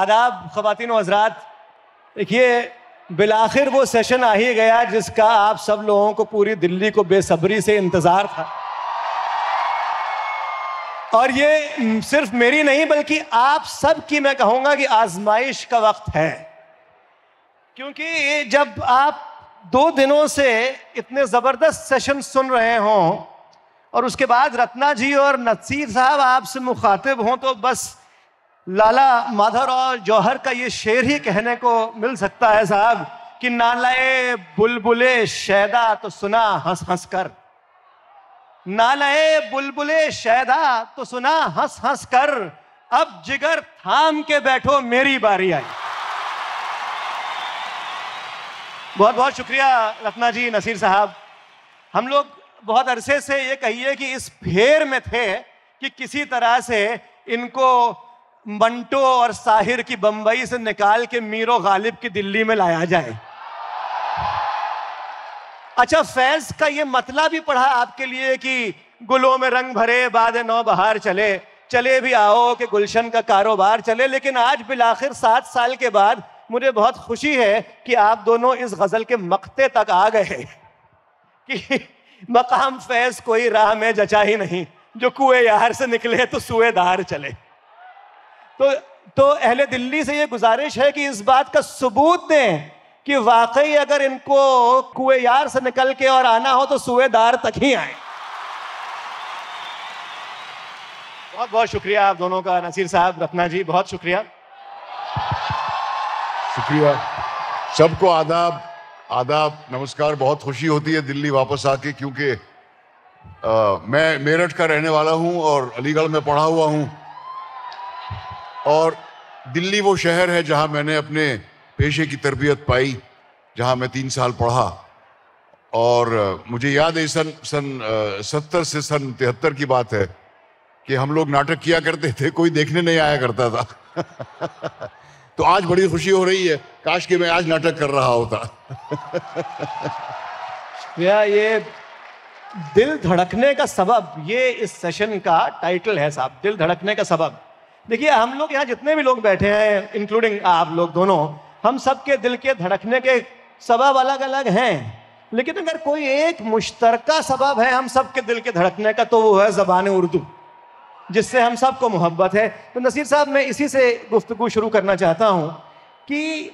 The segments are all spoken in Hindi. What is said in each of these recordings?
आदाब ख़वान हजरात देखिए बिलाखिर वो सेशन आ ही गया जिसका आप सब लोगों को पूरी दिल्ली को बेसब्री से इंतज़ार था और ये सिर्फ मेरी नहीं बल्कि आप सब की मैं कहूँगा कि आजमाइश का वक्त है क्योंकि जब आप दो दिनों से इतने ज़बरदस्त सेशन सुन रहे हों और उसके बाद रत्ना जी और नसीर साहब आपसे मुखातिब हों तो बस लाला माधव और जौहर का ये शेर ही कहने को मिल सकता है साहब कि नालाए बुलबुले शैदा तो सुना हंस हंस कर नालाए बुलबुले शैदा तो सुना हंस हंस कर अब जिगर थाम के बैठो मेरी बारी आई बहुत बहुत शुक्रिया रत्ना जी नसीर साहब हम लोग बहुत अरसे से ये कहिए कि इस फेर में थे कि किसी तरह से इनको मंटो और साहिर की बंबई से निकाल के मीरो गालिब की दिल्ली में लाया जाए अच्छा फैज का ये मतला भी पढ़ा आपके लिए कि गुलों में रंग भरे बाद नौ बहार चले चले भी आओ कि गुलशन का कारोबार चले लेकिन आज बिलाखिर सात साल के बाद मुझे बहुत खुशी है कि आप दोनों इस गज़ल के मकते तक आ गए कि मकाम फैज कोई राह में जचा ही नहीं जो कुए यार से निकले तो सुएदार चले तो तो अहले दिल्ली से ये गुजारिश है कि इस बात का सबूत दें कि वाकई अगर इनको कुए यार से निकल के और आना हो तो सुएदार तक ही आए बहुत बहुत शुक्रिया आप दोनों का नसीर साहब रत्ना जी बहुत शुक्रिया शुक्रिया सबको आदाब आदाब नमस्कार बहुत खुशी होती है दिल्ली वापस आके क्योंकि मैं मेरठ का रहने वाला हूं और अलीगढ़ में पढ़ा हुआ हूं और दिल्ली वो शहर है जहां मैंने अपने पेशे की तरबियत पाई जहां मैं तीन साल पढ़ा और मुझे याद है सन सन सत्तर से सन तिहत्तर की बात है कि हम लोग नाटक किया करते थे कोई देखने नहीं आया करता था तो आज बड़ी खुशी हो रही है काश कि मैं आज नाटक कर रहा होता भैया ये दिल धड़कने का सबब ये इस सेशन का टाइटल है साहब दिल धड़कने का सबब देखिए हम लोग यहाँ जितने भी लोग बैठे हैं इंक्लूडिंग आप लोग दोनों हम सबके दिल के धड़कने के सबब अलग अलग हैं लेकिन अगर कोई एक मुश्तरका सबब है हम सबके दिल के धड़कने का तो वो है ज़बान उर्दू जिससे हम सबको मोहब्बत है तो नसीर साहब मैं इसी से गुफ्तु शुरू करना चाहता हूँ कि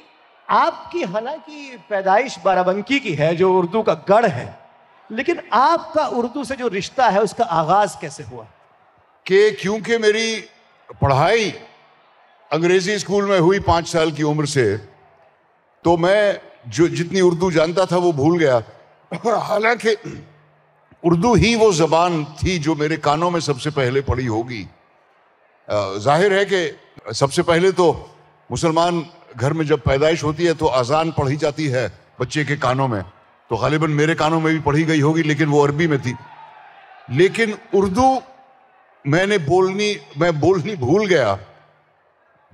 आपकी हालांकि पैदाइश बाराबंकी की है जो उर्दू का गढ़ है लेकिन आपका उर्दू से जो रिश्ता है उसका आगाज़ कैसे हुआ कि क्योंकि मेरी पढ़ाई अंग्रेजी स्कूल में हुई पाँच साल की उम्र से तो मैं जो जितनी उर्दू जानता था वो भूल गया हालांकि उर्दू ही वो ज़बान थी जो मेरे कानों में सबसे पहले पड़ी होगी जाहिर है कि सबसे पहले तो मुसलमान घर में जब पैदाइश होती है तो अजान पढ़ी जाती है बच्चे के कानों में तो गालिबा मेरे कानों में भी पढ़ी गई होगी लेकिन वो अरबी में थी लेकिन उर्दू मैंने बोलनी मैं बोलनी भूल गया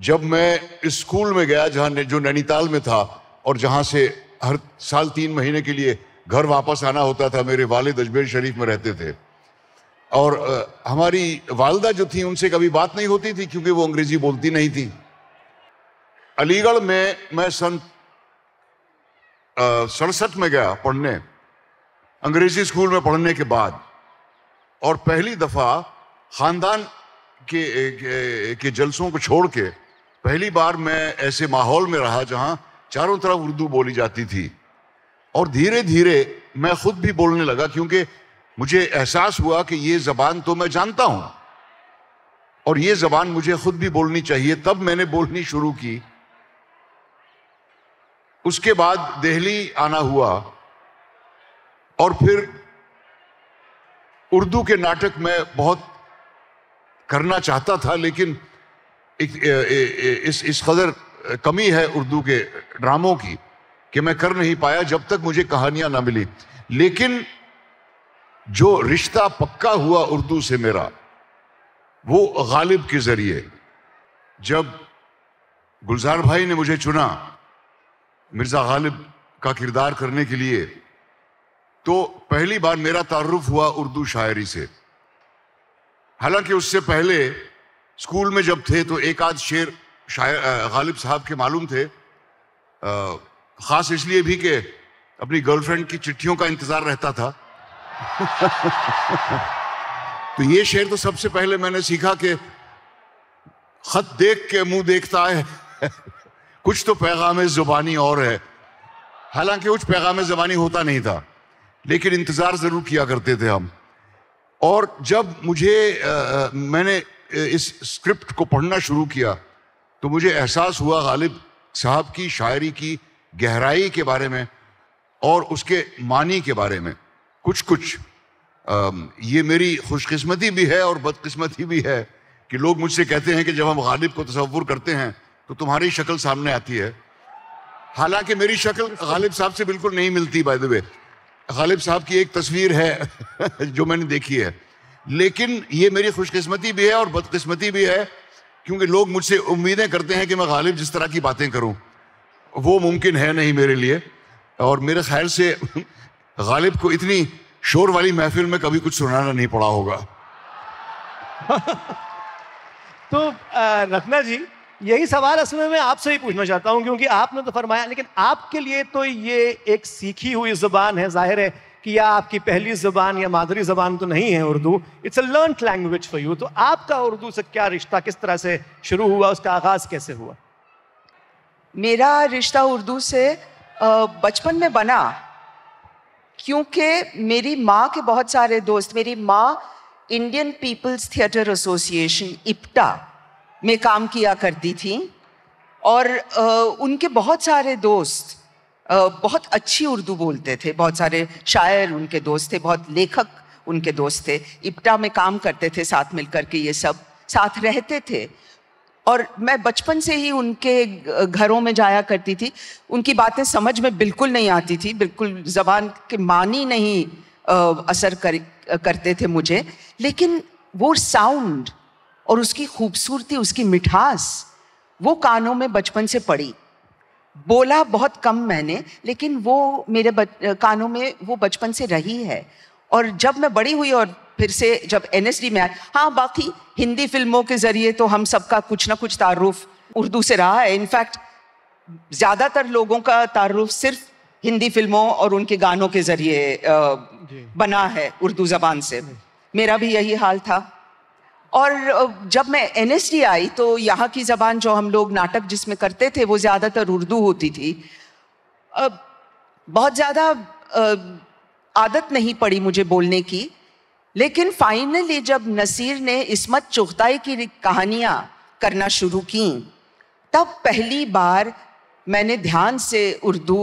जब मैं स्कूल में गया जहाँ जो नैनीताल में था और जहाँ से हर साल तीन महीने के लिए घर वापस आना होता था मेरे वालिद अजमेर शरीफ में रहते थे और आ, हमारी वालदा जो थी उनसे कभी बात नहीं होती थी क्योंकि वो अंग्रेजी बोलती नहीं थी अलीगढ़ में मैं सन सड़सठ में गया पढ़ने अंग्रेजी स्कूल में पढ़ने के बाद और पहली दफ़ा खानदान के, के, के जलसों को छोड़ के पहली बार मैं ऐसे माहौल में रहा जहाँ चारों तरफ उर्दू बोली जाती थी और धीरे धीरे मैं खुद भी बोलने लगा क्योंकि मुझे एहसास हुआ कि ये ज़बान तो मैं जानता हूँ और ये ज़बान मुझे खुद भी बोलनी चाहिए तब मैंने बोलनी शुरू की उसके बाद दिल्ली आना हुआ और फिर उर्दू के नाटक में बहुत करना चाहता था लेकिन एक, ए, ए, इस इस कदर कमी है उर्दू के ड्रामों की कि मैं कर नहीं पाया जब तक मुझे कहानियां ना मिली लेकिन जो रिश्ता पक्का हुआ उर्दू से मेरा वो गालिब के जरिए जब गुलजार भाई ने मुझे चुना मिर्ज़ा गालिब का किरदार करने के लिए तो पहली बार मेरा तारुफ हुआ उर्दू शायरी से हालांकि उससे पहले स्कूल में जब थे तो एक आध शेर शायर गालिब साहब के मालूम थे ख़ास इसलिए भी कि अपनी गर्लफ्रेंड की चिट्ठियों का इंतज़ार रहता था तो ये शेर तो सबसे पहले मैंने सीखा कि खत देख के मुंह देखता है कुछ तो पैगाम ज़ुबानी और है हालांकि कुछ पैगाम ज़बानी होता नहीं था लेकिन इंतज़ार ज़रूर किया करते थे हम और जब मुझे आ, मैंने इस स्क्रिप्ट को पढ़ना शुरू किया तो मुझे एहसास हुआ गालिब साहब की शायरी की गहराई के बारे में और उसके मानी के बारे में कुछ कुछ आ, ये मेरी खुशकिस्मती भी है और बदकिस्मती भी है कि लोग मुझसे कहते हैं कि जब हम गालिब को तस्वुर करते हैं तो तुम्हारी शक्ल सामने आती है हालांकि मेरी शक्ल गालिब साहब से बिल्कुल नहीं मिलती बाय द वे गालिब साहब की एक तस्वीर है जो मैंने देखी है लेकिन ये मेरी खुशकिस्मती भी है और बदकिस्मती भी है क्योंकि लोग मुझसे उम्मीदें करते हैं कि मैं गालिब जिस तरह की बातें करूं वो मुमकिन है नहीं मेरे लिए और मेरे ख्याल से गालिब को इतनी शोर वाली महफिल में कभी कुछ सुनाना नहीं पड़ा होगा तो रखना जी यही सवाल असल में मैं आपसे ही पूछना चाहता हूँ क्योंकि आपने तो फरमाया लेकिन आपके लिए तो ये एक सीखी हुई जुबान है जाहिर है कि यह आपकी पहली ज़बान या मादरी ज़बान तो नहीं है Urdu it's a learn language for you तो आपका उर्दू से क्या रिश्ता किस तरह से शुरू हुआ उसका आगाज़ कैसे हुआ मेरा रिश्ता उर्दू से बचपन में बना क्योंकि मेरी माँ के बहुत सारे दोस्त मेरी माँ Indian People's Theatre Association IPTA में काम किया करती थी और उनके बहुत सारे दोस्त बहुत अच्छी उर्दू बोलते थे बहुत सारे शायर उनके दोस्त थे बहुत लेखक उनके दोस्त थे इप्टा में काम करते थे साथ कर के ये सब साथ रहते थे और मैं बचपन से ही उनके घरों में जाया करती थी उनकी बातें समझ में बिल्कुल नहीं आती थी बिल्कुल जबान के मानी नहीं असर कर करते थे मुझे लेकिन वो साउंड और उसकी खूबसूरती उसकी मिठास वो कानों में बचपन से पड़ी बोला बहुत कम मैंने लेकिन वो मेरे बच, कानों में वो बचपन से रही है और जब मैं बड़ी हुई और फिर से जब एन में आया हाँ बाकी हिंदी फिल्मों के ज़रिए तो हम सबका कुछ ना कुछ तारुफ उर्दू से रहा है इनफैक्ट ज़्यादातर लोगों का तारुफ सिर्फ हिंदी फिल्मों और उनके गानों के ज़रिए बना है उर्दू ज़बान से मेरा भी यही हाल था और जब मैं एन आई तो यहाँ की ज़बान जो हम लोग नाटक जिसमें करते थे वो ज़्यादातर उर्दू होती थी बहुत ज़्यादा आदत नहीं पड़ी मुझे बोलने की लेकिन फाइनली जब नसीर ने इसमत चुगताई की कहानियाँ करना शुरू की तब पहली बार मैंने ध्यान से उर्दू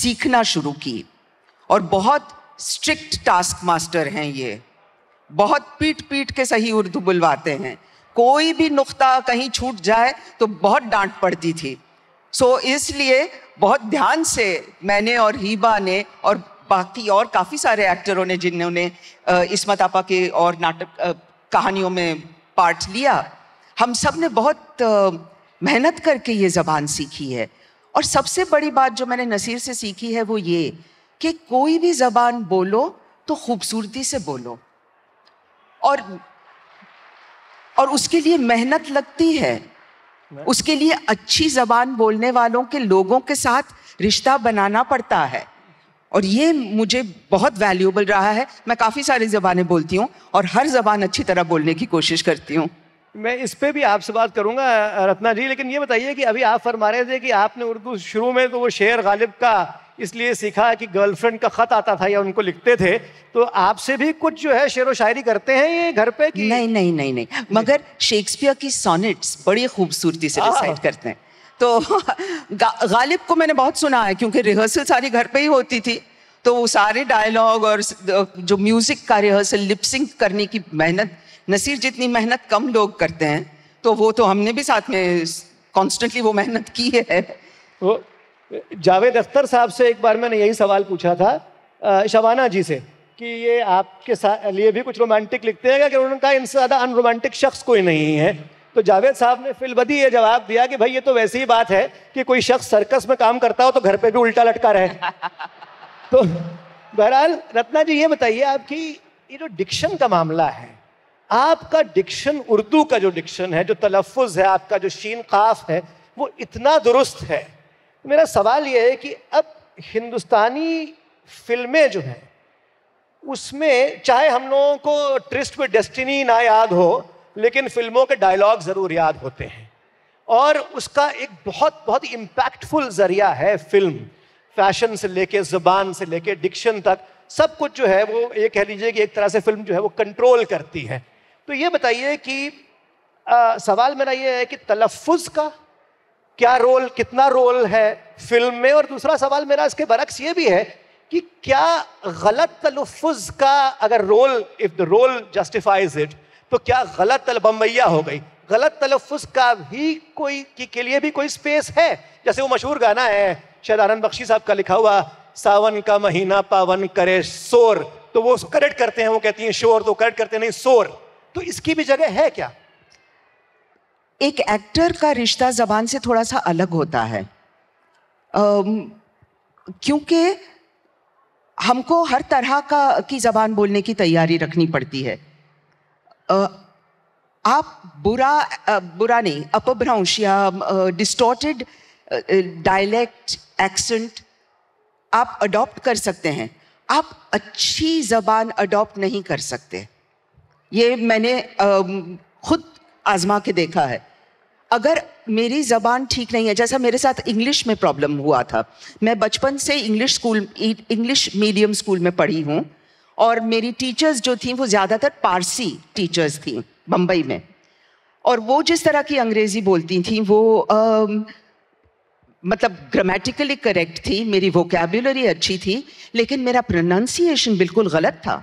सीखना शुरू की और बहुत स्ट्रिक्ट टास्क मास्टर हैं ये बहुत पीट पीट के सही उर्दू बुलवाते हैं कोई भी नुक्ता कहीं छूट जाए तो बहुत डांट पड़ती थी सो so, इसलिए बहुत ध्यान से मैंने और हीबा ने और बाकी और काफ़ी सारे एक्टरों ने जिन्होंने इसमत आपा के और नाटक कहानियों में पार्ट लिया हम सब ने बहुत मेहनत करके ये ज़बान सीखी है और सबसे बड़ी बात जो मैंने नसीर से सीखी है वो ये कि कोई भी ज़बान बोलो तो खूबसूरती से बोलो और और उसके लिए मेहनत लगती है उसके लिए अच्छी जबान बोलने वालों के लोगों के साथ रिश्ता बनाना पड़ता है और ये मुझे बहुत वैल्यूबल रहा है मैं काफ़ी सारी ज़बानें बोलती हूँ और हर ज़बान अच्छी तरह बोलने की कोशिश करती हूँ मैं इस पर भी आपसे बात करूंगा रत्ना जी लेकिन ये बताइए कि अभी आप फरमा रहे थे कि आपने उर्दू शुरू में तो वो शेर गालिब का इसलिए सीखा कि गर्लफ्रेंड का खत आता था या उनको लिखते थे तो आपसे भी कुछ जो है शेर व शायरी करते हैं ये घर पे कि नहीं नहीं नहीं नहीं मगर शेक्सपियर की सोनेट्स बड़ी खूबसूरती से रिसाइट करते हैं तो गा, गालिब को मैंने बहुत सुना है क्योंकि रिहर्सल सारी घर पे ही होती थी तो वो सारे डायलॉग और जो म्यूज़िक का रिहर्सल लिपसिंग करने की मेहनत नसीर जितनी मेहनत कम लोग करते हैं तो वो तो हमने भी साथ में कॉन्स्टेंटली वो मेहनत की है वो जावेद अख्तर साहब से एक बार मैंने यही सवाल पूछा था शबाना जी से कि ये आपके लिए भी कुछ रोमांटिक लिखते हैं क्या उन्होंने कहा इनसे ज़्यादा अनरोमांटिक शख्स कोई नहीं है तो जावेद साहब ने फिलबदी ये जवाब दिया कि भाई ये तो वैसी ही बात है कि कोई शख्स सर्कस में काम करता हो तो घर पे भी उल्टा लटका रहे तो बहरहाल रत्ना जी ये बताइए आपकी ये जो डिक्शन का मामला है आपका डिक्शन उर्दू का जो डिक्शन है जो तलफ़ है आपका जो शीन काफ है वो इतना दुरुस्त है मेरा सवाल यह है कि अब हिंदुस्तानी फिल्में जो हैं उसमें चाहे हम लोगों को ट्रिस्ट पे डेस्टिनी ना याद हो लेकिन फिल्मों के डायलॉग ज़रूर याद होते हैं और उसका एक बहुत बहुत इम्पैक्टफुल ज़रिया है फिल्म फैशन से लेके ज़बान से लेके डिक्शन तक सब कुछ जो है वो ये कह लीजिए कि एक तरह से फिल्म जो है वो कंट्रोल करती है तो ये बताइए कि आ, सवाल मेरा ये है कि तलफ़ का क्या रोल कितना रोल है फिल्म में और दूसरा सवाल मेरा इसके बरक्स ये भी है कि क्या गलत तलफ़ का अगर role if the role justifies it तो क्या गलत बम्बैया हो गई गलत तलफ़ का भी कोई के, के लिए भी कोई स्पेस है जैसे वो मशहूर गाना है शायद आनंद बख्शी साहब का लिखा हुआ सावन का महीना पावन करे शोर तो वो करेक्ट करते हैं वो कहती हैं शोर तो करेक्ट करते नहीं शोर तो इसकी भी जगह है क्या एक एक्टर का रिश्ता ज़बान से थोड़ा सा अलग होता है क्योंकि हमको हर तरह का की ज़बान बोलने की तैयारी रखनी पड़ती है आ, आप बुरा आ, बुरा नहीं अपभ्रंश या डिस्टोटेड डायलेक्ट एक्सेंट आप अडॉप्ट कर सकते हैं आप अच्छी ज़बान अडॉप्ट नहीं कर सकते ये मैंने आ, खुद आजमा के देखा है अगर मेरी ज़बान ठीक नहीं है जैसा मेरे साथ इंग्लिश में प्रॉब्लम हुआ था मैं बचपन से English school English medium school में पढ़ी हूँ और मेरी टीचर्स जो थी वो ज़्यादातर पारसी टीचर्स थी बम्बई में और वो जिस तरह की अंग्रेज़ी बोलती थी वो आ, मतलब ग्रामेटिकली करेक्ट थी मेरी वोकेबुलरी अच्छी थी लेकिन मेरा प्रोनाउंसिएशन बिल्कुल गलत था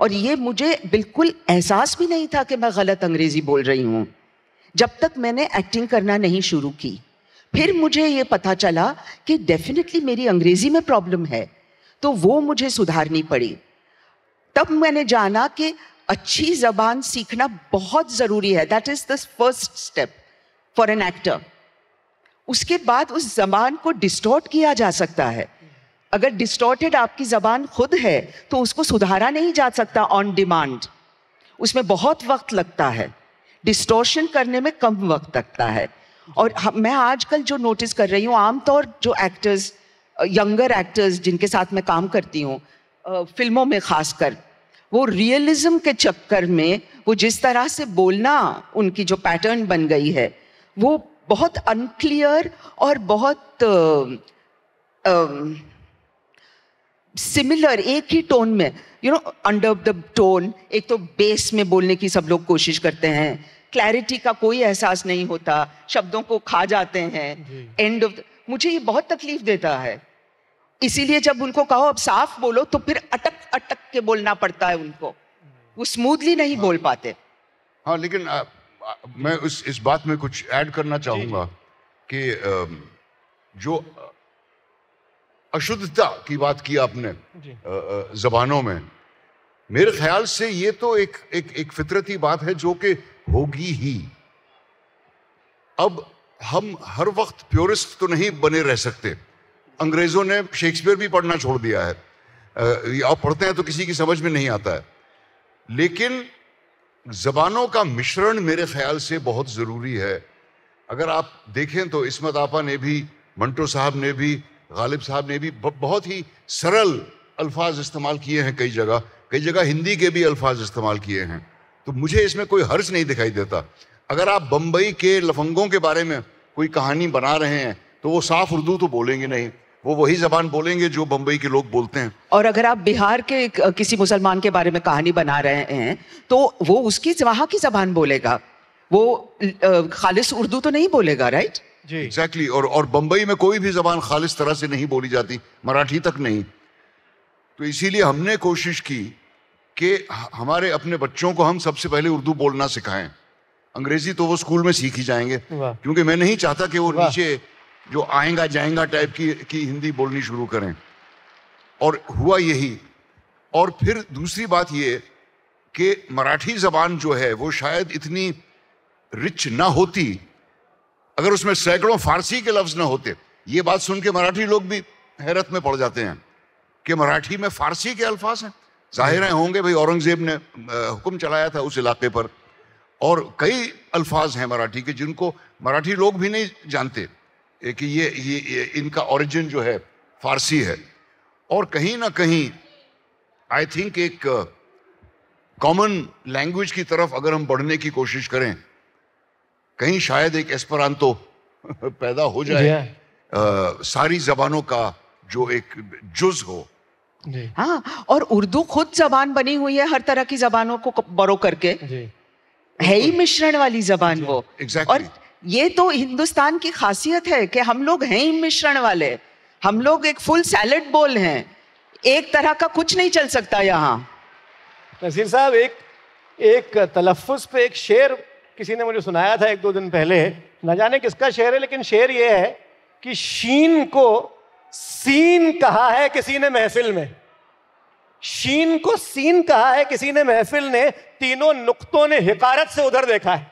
और ये मुझे बिल्कुल एहसास भी नहीं था कि मैं गलत अंग्रेज़ी बोल रही हूँ जब तक मैंने एक्टिंग करना नहीं शुरू की फिर मुझे ये पता चला कि डेफिनेटली मेरी अंग्रेज़ी में प्रॉब्लम है तो वो मुझे सुधारनी पड़ी तब मैंने जाना कि अच्छी जबान सीखना बहुत ज़रूरी है that is the first step for an actor उसके बाद उस जबान को डिस्टॉर्ट किया जा सकता है अगर डिस्टॉर्टेड आपकी ज़बान खुद है तो उसको सुधारा नहीं जा सकता ऑन डिमांड उसमें बहुत वक्त लगता है डिस्टोशन करने में कम वक्त लगता है और मैं आजकल जो नोटिस कर रही हूँ आमतौर जो एक्टर्स यंगर एक्टर्स जिनके साथ मैं काम करती हूँ फिल्मों में खासकर वो रियलिज्म के चक्कर में वो जिस तरह से बोलना उनकी जो पैटर्न बन गई है वो बहुत अनक्लियर और बहुत आ, आ, सिमिलर एक ही टोन में you know under the tone एक तो बेस में बोलने की सब लोग कोशिश करते हैं क्लैरिटी का कोई एहसास नहीं होता शब्दों को खा जाते हैं एंड ऑफ मुझे ये बहुत तकलीफ देता है इसीलिए जब उनको कहो अब साफ बोलो तो फिर अटक अटक के बोलना पड़ता है उनको वो स्मूथली नहीं हाँ, बोल पाते हाँ लेकिन आ, आ, मैं उस इस बात में कुछ ऐड करना चाहूंगा कि आ, जो अशुद्धता की बात की आपने जबानों में मेरे ख्याल से ये तो एक एक एक फितरती बात है जो कि होगी ही अब हम हर वक्त प्योरिस्ट तो नहीं बने रह सकते अंग्रेजों ने शेक्सपियर भी पढ़ना छोड़ दिया है आप पढ़ते हैं तो किसी की समझ में नहीं आता है लेकिन जबानों का मिश्रण मेरे ख्याल से बहुत ज़रूरी है अगर आप देखें तो इसमत आपा ने भी मंटो साहब ने भी गालिब साहब ने भी बहुत ही सरल अल्फाज इस्तेमाल किए हैं कई जगह कई जगह हिंदी के भी अल्फाज इस्तेमाल किए हैं तो मुझे इसमें कोई हर्ज नहीं दिखाई देता अगर आप बम्बई के लफंगों के बारे में कोई कहानी बना रहे हैं तो वो साफ उर्दू तो बोलेंगे नहीं वो वही जबान बोलेंगे जो बम्बई के लोग बोलते हैं और अगर आप बिहार के किसी मुसलमान के बारे में कहानी बना रहे हैं तो वो उसकी वहाँ की जबान बोलेगा वो खालिश उर्दू तो नहीं बोलेगा राइट एग्जैक्टली exactly. और और बम्बई में कोई भी जबान खालिश तरह से नहीं बोली जाती मराठी तक नहीं तो इसीलिए हमने कोशिश की कि हमारे अपने बच्चों को हम सबसे पहले उर्दू बोलना सिखाएं अंग्रेजी तो वो स्कूल में सीख ही जाएंगे क्योंकि मैं नहीं चाहता कि वो नीचे जो आएगा जाएगा टाइप की की हिंदी बोलनी शुरू करें और हुआ यही और फिर दूसरी बात ये कि मराठी जबान जो है वो शायद इतनी रिच ना होती अगर उसमें सैकड़ों फारसी के लफ्ज ना होते ये बात सुन के मराठी लोग भी हैरत में पड़ जाते हैं कि मराठी में फारसी के अल्फाज हैं जाहिर है होंगे भाई औरंगजेब ने हुक्म चलाया था उस इलाके पर और कई अल्फाज हैं मराठी के जिनको मराठी लोग भी नहीं जानते कि ये, ये, ये इनका ओरिजिन जो है फारसी है और कहीं ना कहीं आई थिंक एक कॉमन लैंग्वेज की तरफ अगर हम बढ़ने की कोशिश करें कहीं शायद एक एस्परांतो पैदा हो जाए आ, हाँ। सारी जबानों का जो एक जुज हो हाँ और उर्दू खुद जबान बनी हुई है हर तरह की जबानों को बरो करके है ही मिश्रण वाली जबान वो exactly. और ये तो हिंदुस्तान की खासियत है कि हम लोग हैं ही मिश्रण वाले हम लोग एक फुल सैलेड बोल हैं एक तरह का कुछ नहीं चल सकता यहाँ नसीर साहब एक एक तलफ़ पे एक शेर किसी ने मुझे सुनाया था एक दो दिन पहले न जाने किसका शेर है लेकिन शेर यह है कि शीन को सीन कहा है किसी ने महफिल में शीन को सीन कहा है किसी ने महफिल ने तीनों नुकतों ने हिकारत से उधर देखा है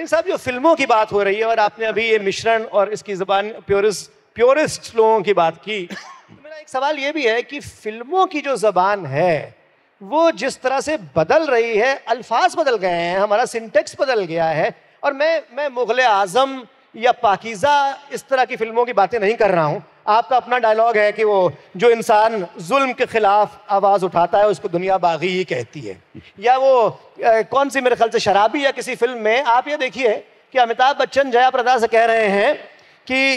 इन सब जो फिल्मों की बात हो रही है और आपने अभी ये मिश्रण और इसकी जबान प्योरिस्ट प्योरिस्ट लोगों की बात की तो मेरा एक सवाल ये भी है कि फिल्मों की जो जबान है वो जिस तरह से बदल रही है अल्फाज बदल गए हैं हमारा सिंटेक्स बदल गया है और मैं मैं मुग़ल आज़म या पाकिज़ा इस तरह की फिल्मों की बातें नहीं कर रहा हूँ आपका अपना डायलॉग है कि वो जो इंसान जुल्म के ख़िलाफ़ आवाज़ उठाता है उसको दुनिया बागी ही कहती है या वो ए, कौन सी मेरे ख्याल से शराबी या किसी फिल्म में आप ये देखिए कि अमिताभ बच्चन जया प्रदा से कह रहे हैं कि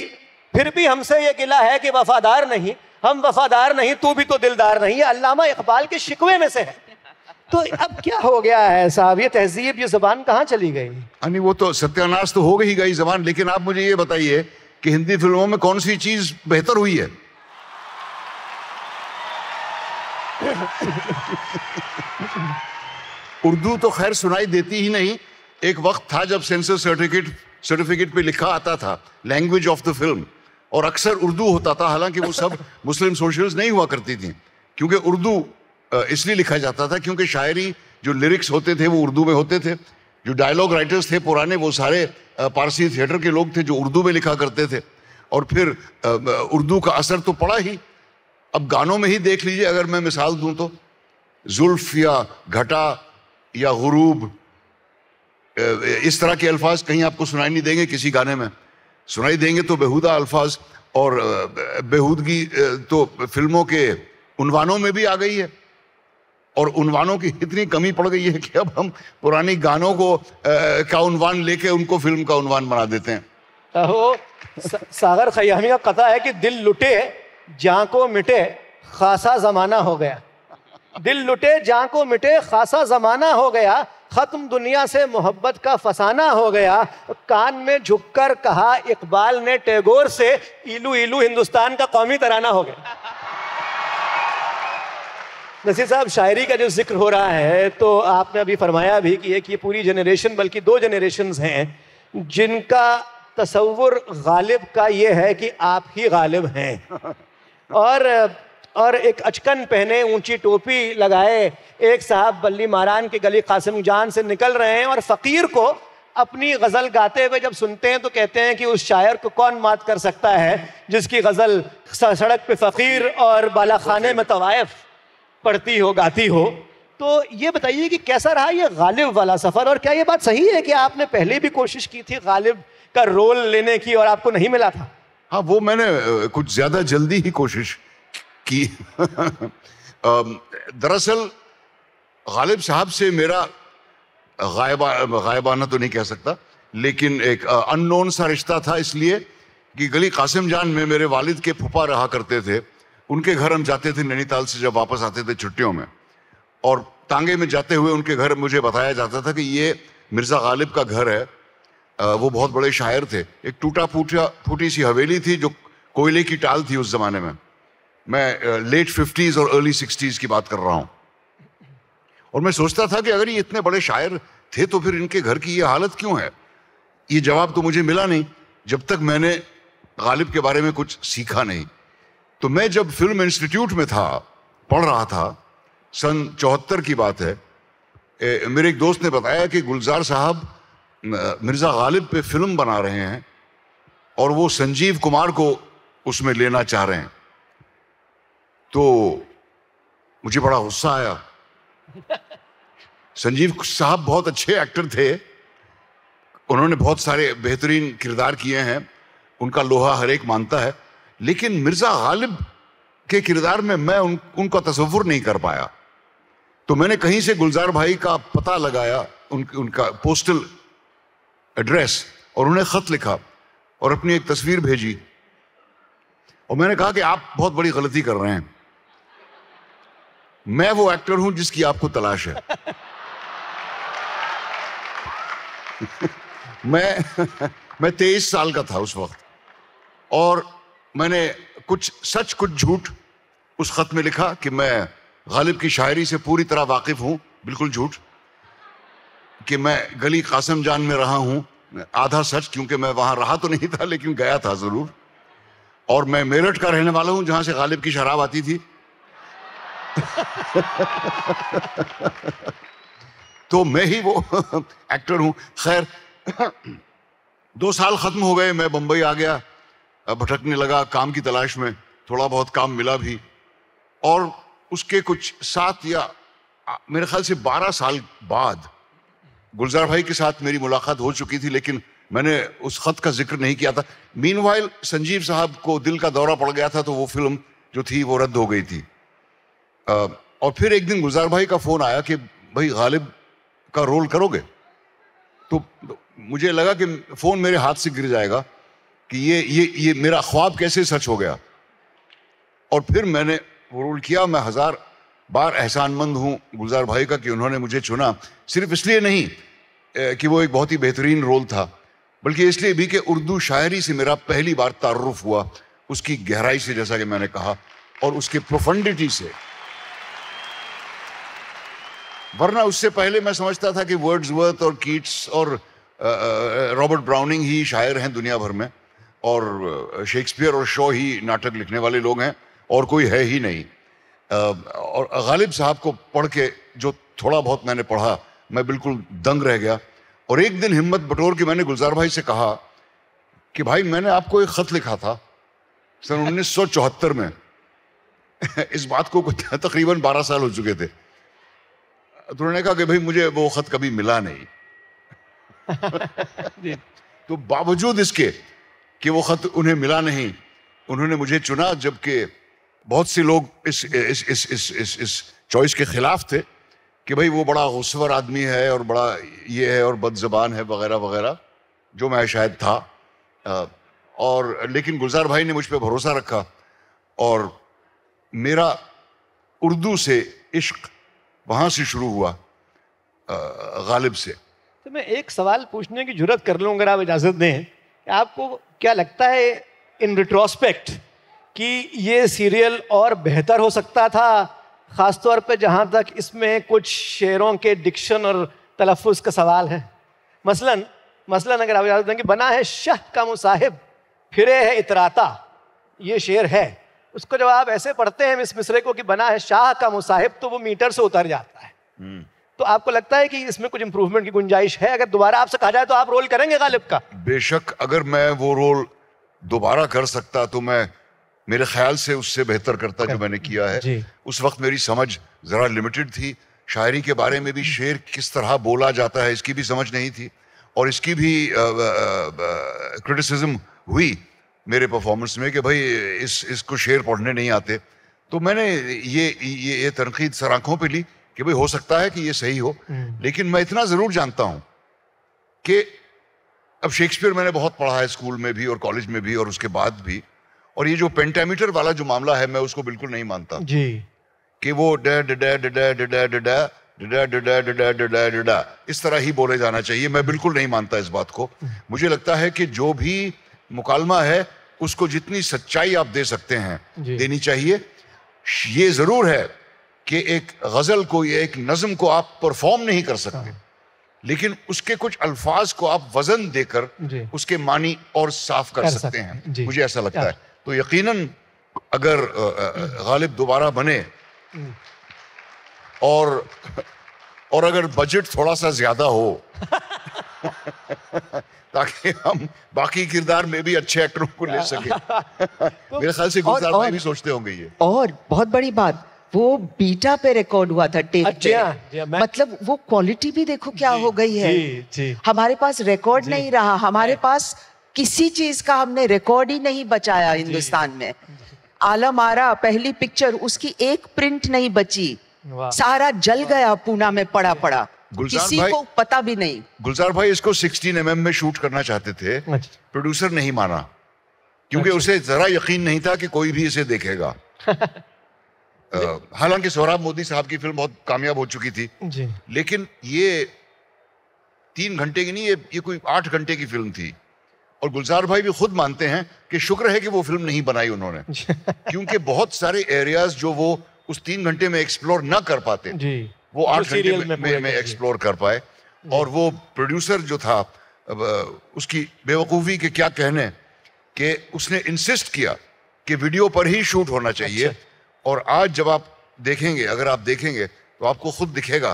फिर भी हमसे ये गिला है कि वफ़ादार नहीं हम वफादार नहीं तू भी तो दिलदार नहीं है अल्लामा इकबाल के शिकवे में से है तो अब क्या हो गया है साहब ये तहजीब ये जबान कहाँ चली गई यानी वो तो सत्यानाश तो हो गई गई जबान लेकिन आप मुझे ये बताइए कि हिंदी फिल्मों में कौन सी चीज बेहतर हुई है उर्दू तो खैर सुनाई देती ही नहीं एक वक्त था जब सेंसर सर्टिफिकेट सर्टिफिकेट पे लिखा आता था लैंग्वेज ऑफ द फिल्म और अक्सर उर्दू होता था हालांकि वो सब मुस्लिम सोशल नहीं हुआ करती थी क्योंकि उर्दू इसलिए लिखा जाता था क्योंकि शायरी जो लिरिक्स होते थे वो उर्दू में होते थे जो डायलॉग राइटर्स थे पुराने वो सारे पारसी थिएटर के लोग थे जो उर्दू में लिखा करते थे और फिर उर्दू का असर तो पड़ा ही अब गानों में ही देख लीजिए अगर मैं मिसाल दूं तो जुल्फ या घटा या गुरूब इस तरह के अल्फाज कहीं आपको सुनाई नहीं देंगे किसी गाने में सुनाई देंगे तो बेहुदा अल्फाज और बेहूदगी तो फिल्मों के उनवानों में भी आ गई है और उनवानों की इतनी कमी पड़ गई है कि अब हम पुरानी गानों को आ, का उनवान लेके उनको फिल्म का उनवान बना देते हैं अहो सागर खयामी का कथा है कि दिल लुटे जा को मिटे खासा जमाना हो गया दिल लुटे जा को मिटे खासा जमाना हो गया ख़त्म दुनिया से मोहब्बत का फसाना हो गया कान में झुककर कहा इकबाल ने टैगोर से इलू इलू हिंदुस्तान का कौमी तराना हो गया नसीर साहब शायरी का जो जिक्र हो रहा है तो आपने अभी फरमाया भी कि एक ये पूरी जनरेशन बल्कि दो जनरेशन हैं जिनका तस्वुर गालिब का ये है कि आप ही गालिब हैं और और एक अचकन पहने ऊंची टोपी लगाए एक साहब बल्ली मारान की गली कासिम जान से निकल रहे हैं और फ़कीर को अपनी गज़ल गाते हुए जब सुनते हैं तो कहते हैं कि उस शायर को कौन मात कर सकता है जिसकी गज़ल सड़क पे फ़कीर और बाला खाने में तवायफ पढ़ती हो गाती हो तो ये बताइए कि कैसा रहा ये गालिब वाला सफ़र और क्या ये बात सही है कि आपने पहले भी कोशिश की थी गालिब का रोल लेने की और आपको नहीं मिला था हाँ वो मैंने कुछ ज़्यादा जल्दी ही कोशिश कि दरअसल गालिब साहब से मेरा गायबा गायबाना तो नहीं कह सकता लेकिन एक अननोन सा रिश्ता था इसलिए कि गली कासिम जान में मेरे वालिद के फुफा रहा करते थे उनके घर हम जाते थे नैनीताल से जब वापस आते थे छुट्टियों में और तांगे में जाते हुए उनके घर मुझे बताया जाता था कि ये मिर्ज़ा गालिब का घर है वो बहुत बड़े शायर थे एक टूटा फूटा फूटी सी हवेली थी जो कोयले की टाल थी उस ज़माने में मैं लेट फिफ्टीज और अर्ली सिक्सटीज की बात कर रहा हूं और मैं सोचता था कि अगर ये इतने बड़े शायर थे तो फिर इनके घर की ये हालत क्यों है ये जवाब तो मुझे मिला नहीं जब तक मैंने गालिब के बारे में कुछ सीखा नहीं तो मैं जब फिल्म इंस्टीट्यूट में था पढ़ रहा था सन चौहत्तर की बात है ए, मेरे एक दोस्त ने बताया कि गुलजार साहब मिर्ज़ा गालिब पे फिल्म बना रहे हैं और वो संजीव कुमार को उसमें लेना चाह रहे हैं तो मुझे बड़ा गुस्सा आया संजीव साहब बहुत अच्छे एक्टर थे उन्होंने बहुत सारे बेहतरीन किरदार किए हैं उनका लोहा हर एक मानता है लेकिन मिर्जा गालिब के किरदार में मैं उन, उनका तस्वुर नहीं कर पाया तो मैंने कहीं से गुलजार भाई का पता लगाया उन, उनका पोस्टल एड्रेस और उन्हें ख़त लिखा और अपनी एक तस्वीर भेजी और मैंने कहा कि आप बहुत बड़ी गलती कर रहे हैं मैं वो एक्टर हूं जिसकी आपको तलाश है मैं मैं तेईस साल का था उस वक्त और मैंने कुछ सच कुछ झूठ उस खत में लिखा कि मैं गालिब की शायरी से पूरी तरह वाकिफ हूं बिल्कुल झूठ कि मैं गली कासम जान में रहा हूं आधा सच क्योंकि मैं वहां रहा तो नहीं था लेकिन गया था जरूर और मैं मेरठ का रहने वाला हूं जहां से गालिब की शराब आती थी तो मैं ही वो एक्टर हूं खैर दो साल खत्म हो गए मैं बम्बई आ गया भटकने लगा काम की तलाश में थोड़ा बहुत काम मिला भी और उसके कुछ सात या मेरे ख्याल से बारह साल बाद गुलजार भाई के साथ मेरी मुलाकात हो चुकी थी लेकिन मैंने उस खत का जिक्र नहीं किया था मीन संजीव साहब को दिल का दौरा पड़ गया था तो वो फिल्म जो थी वो रद्द हो गई थी और फिर एक दिन गुलजार भाई का फोन आया कि भाई गालिब का रोल करोगे तो मुझे लगा कि फोन मेरे हाथ से गिर जाएगा कि ये ये ये मेरा ख्वाब कैसे सच हो गया और फिर मैंने वो रोल किया मैं हजार बार एहसानमंद हूँ गुलजार भाई का कि उन्होंने मुझे चुना सिर्फ इसलिए नहीं कि वो एक बहुत ही बेहतरीन रोल था बल्कि इसलिए भी कि उर्दू शायरी से मेरा पहली बार तारुफ हुआ उसकी गहराई से जैसा कि मैंने कहा और उसके प्रोफंडिटी से वरना उससे पहले मैं समझता था कि वर्थ और कीट्स और रॉबर्ट ब्राउनिंग ही शायर हैं दुनिया भर में और शेक्सपियर और शो ही नाटक लिखने वाले लोग हैं और कोई है ही नहीं और गालिब साहब को पढ़ के जो थोड़ा बहुत मैंने पढ़ा मैं बिल्कुल दंग रह गया और एक दिन हिम्मत बटोर के मैंने गुलजार भाई से कहा कि भाई मैंने आपको एक ख़त लिखा था सन उन्नीस में इस बात को तकरीबन बारह साल हो चुके थे तो उन्होंने कहा कि भाई मुझे वो खत कभी मिला नहीं तो बावजूद इसके कि वो खत उन्हें मिला नहीं उन्होंने मुझे चुना जबकि बहुत से लोग इस इस इस इस इस इस चॉइस के खिलाफ थे कि भाई वो बड़ा गुस्वर आदमी है और बड़ा ये है और बदजबान है वगैरह वगैरह जो मैं शायद था और लेकिन गुलजार भाई ने मुझ पर भरोसा रखा और मेरा उर्दू से इश्क वहां से शुरू हुआ गालिब से तो मैं एक सवाल पूछने की जरूरत कर लूँ अगर आप इजाज़त दें आपको क्या लगता है इन रिट्रोस्पेक्ट कि ये सीरियल और बेहतर हो सकता था ख़ास तौर जहाँ तक इसमें कुछ शेरों के डिक्शन और तलफ़ का सवाल है मसलन मसलन अगर आप इजाज़त दें कि बना है शह का मुसाहिब फिरे है इतराता ये शेर है उसको जब आप ऐसे पढ़ते हैं इस मिसरे को कि बना है शाह का मुसाहिब तो वो मीटर से उतर जाता है हम्म। तो आपको लगता है कि इसमें कुछ इंप्रूवमेंट की गुंजाइश है अगर दोबारा आपसे कहा जाए तो आप रोल करेंगे गालिब का बेशक अगर मैं वो रोल दोबारा कर सकता तो मैं मेरे ख्याल से उससे बेहतर करता जो मैंने किया है उस वक्त मेरी समझ ज़रा लिमिटेड थी शायरी के बारे में भी शेर किस तरह बोला जाता है इसकी भी समझ नहीं थी और इसकी भी क्रिटिसिज्म हुई मेरे परफॉर्मेंस में कि भाई इस इसको शेर पढ़ने नहीं आते तो मैंने ये ये ये तनकीद सर आंखों पर ली कि भाई हो सकता है कि ये सही हो लेकिन मैं इतना ज़रूर जानता हूँ कि अब शेक्सपियर मैंने बहुत पढ़ा है स्कूल में भी और कॉलेज में भी और उसके बाद भी और ये जो पेंटामीटर वाला जो मामला है मैं उसको बिल्कुल नहीं मानता जी कि वो इस तरह ही बोले जाना चाहिए मैं बिल्कुल नहीं मानता इस बात को मुझे लगता है कि जो भी मुकालमा है उसको जितनी सच्चाई आप दे सकते हैं देनी चाहिए ये जरूर है कि एक गजल को या एक नज्म को आप परफॉर्म नहीं कर सकते हाँ। लेकिन उसके कुछ अल्फाज को आप वजन देकर उसके मानी और साफ कर, कर सकते, सकते हैं मुझे ऐसा लगता है तो यकीनन अगर गालिब दोबारा बने हम्म। और और अगर बजट थोड़ा सा ज्यादा हो ताकि हम बाकी किरदार में भी अच्छे एक्टरों को ले सके तो मेरे ख्याल से गुलजार भाई भी सोचते होंगे ये और बहुत बड़ी बात वो बीटा पे रिकॉर्ड हुआ था टेप अच्छा, पे मतलब वो क्वालिटी भी देखो क्या हो गई है जी, जी, हमारे पास रिकॉर्ड नहीं रहा हमारे पास किसी चीज का हमने रिकॉर्ड ही नहीं बचाया हिंदुस्तान में आलम आरा पहली पिक्चर उसकी एक प्रिंट नहीं बची सारा जल गया पूना में पड़ा पड़ा किसी भाई, को पता भी नहीं गुलजार भाई इसको 16 एम mm में शूट करना चाहते थे प्रोड्यूसर अच्छा। नहीं माना क्योंकि अच्छा। उसे जरा यकीन नहीं था कि कोई भी इसे देखेगा हालांकि सौरभ मोदी साहब की फिल्म बहुत कामयाब हो चुकी थी जी। लेकिन ये तीन घंटे की नहीं ये ये कोई आठ घंटे की फिल्म थी और गुलजार भाई भी खुद मानते हैं कि शुक्र है कि वो फिल्म नहीं बनाई उन्होंने क्योंकि बहुत सारे एरियाज जो वो उस तीन घंटे में एक्सप्लोर ना कर पाते जी। वो आठ सीरियल में, में, में एक्सप्लोर कर पाए और वो प्रोड्यूसर जो था उसकी बेवकूफ़ी के क्या कहने कि उसने इंसिस्ट किया कि वीडियो पर ही शूट होना चाहिए अच्छा। और आज जब आप देखेंगे अगर आप देखेंगे तो आपको खुद दिखेगा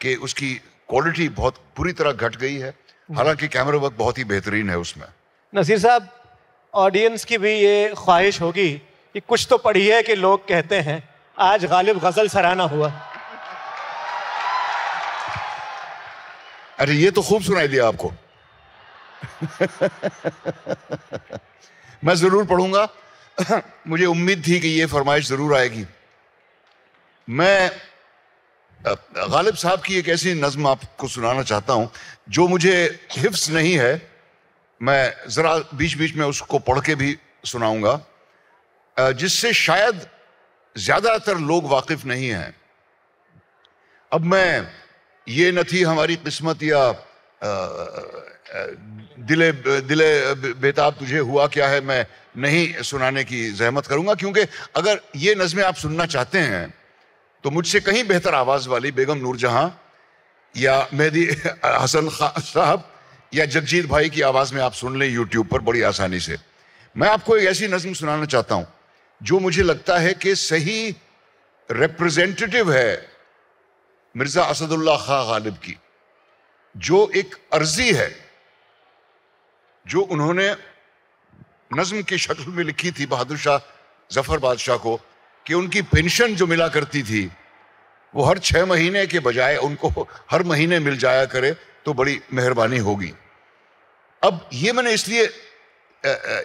कि उसकी क्वालिटी बहुत बुरी तरह घट गई है हम्म। हालांकि कैमरा वर्क बहुत ही बेहतरीन है उसमें नसीर साहब ऑडियंस की भी ये ख्वाहिश होगी कि कुछ तो पढ़ी है कि लोग कहते हैं आज गालिब गज़ल सराहना हुआ अरे ये तो खूब सुनाई दिया आपको मैं जरूर पढ़ूंगा मुझे उम्मीद थी कि ये फरमाइश जरूर आएगी मैं गालिब साहब की एक ऐसी नज्म आपको सुनाना चाहता हूं जो मुझे हिफ्स नहीं है मैं ज़रा बीच बीच में उसको पढ़ के भी सुनाऊंगा जिससे शायद ज़्यादातर लोग वाकिफ नहीं हैं अब मैं ये न थी हमारी किस्मत या दिले दिले बेताब तुझे हुआ क्या है मैं नहीं सुनाने की जहमत करूंगा क्योंकि अगर ये नज़में आप सुनना चाहते हैं तो मुझसे कहीं बेहतर आवाज़ वाली बेगम नूरजहां या मेहदी हसन खान साहब या जगजीत भाई की आवाज़ में आप सुन लें यूट्यूब पर बड़ी आसानी से मैं आपको एक ऐसी नज़म सुनाना चाहता हूँ जो मुझे लगता है कि सही रिप्रेजेंटेटिव है मिर्जा असदुल्ला खां गालिब की जो एक अर्जी है जो उन्होंने नज्म की शक्ल में लिखी थी बहादुर शाह जफर बादशाह को कि उनकी पेंशन जो मिला करती थी वो हर छः महीने के बजाय उनको हर महीने मिल जाया करे तो बड़ी मेहरबानी होगी अब ये मैंने इसलिए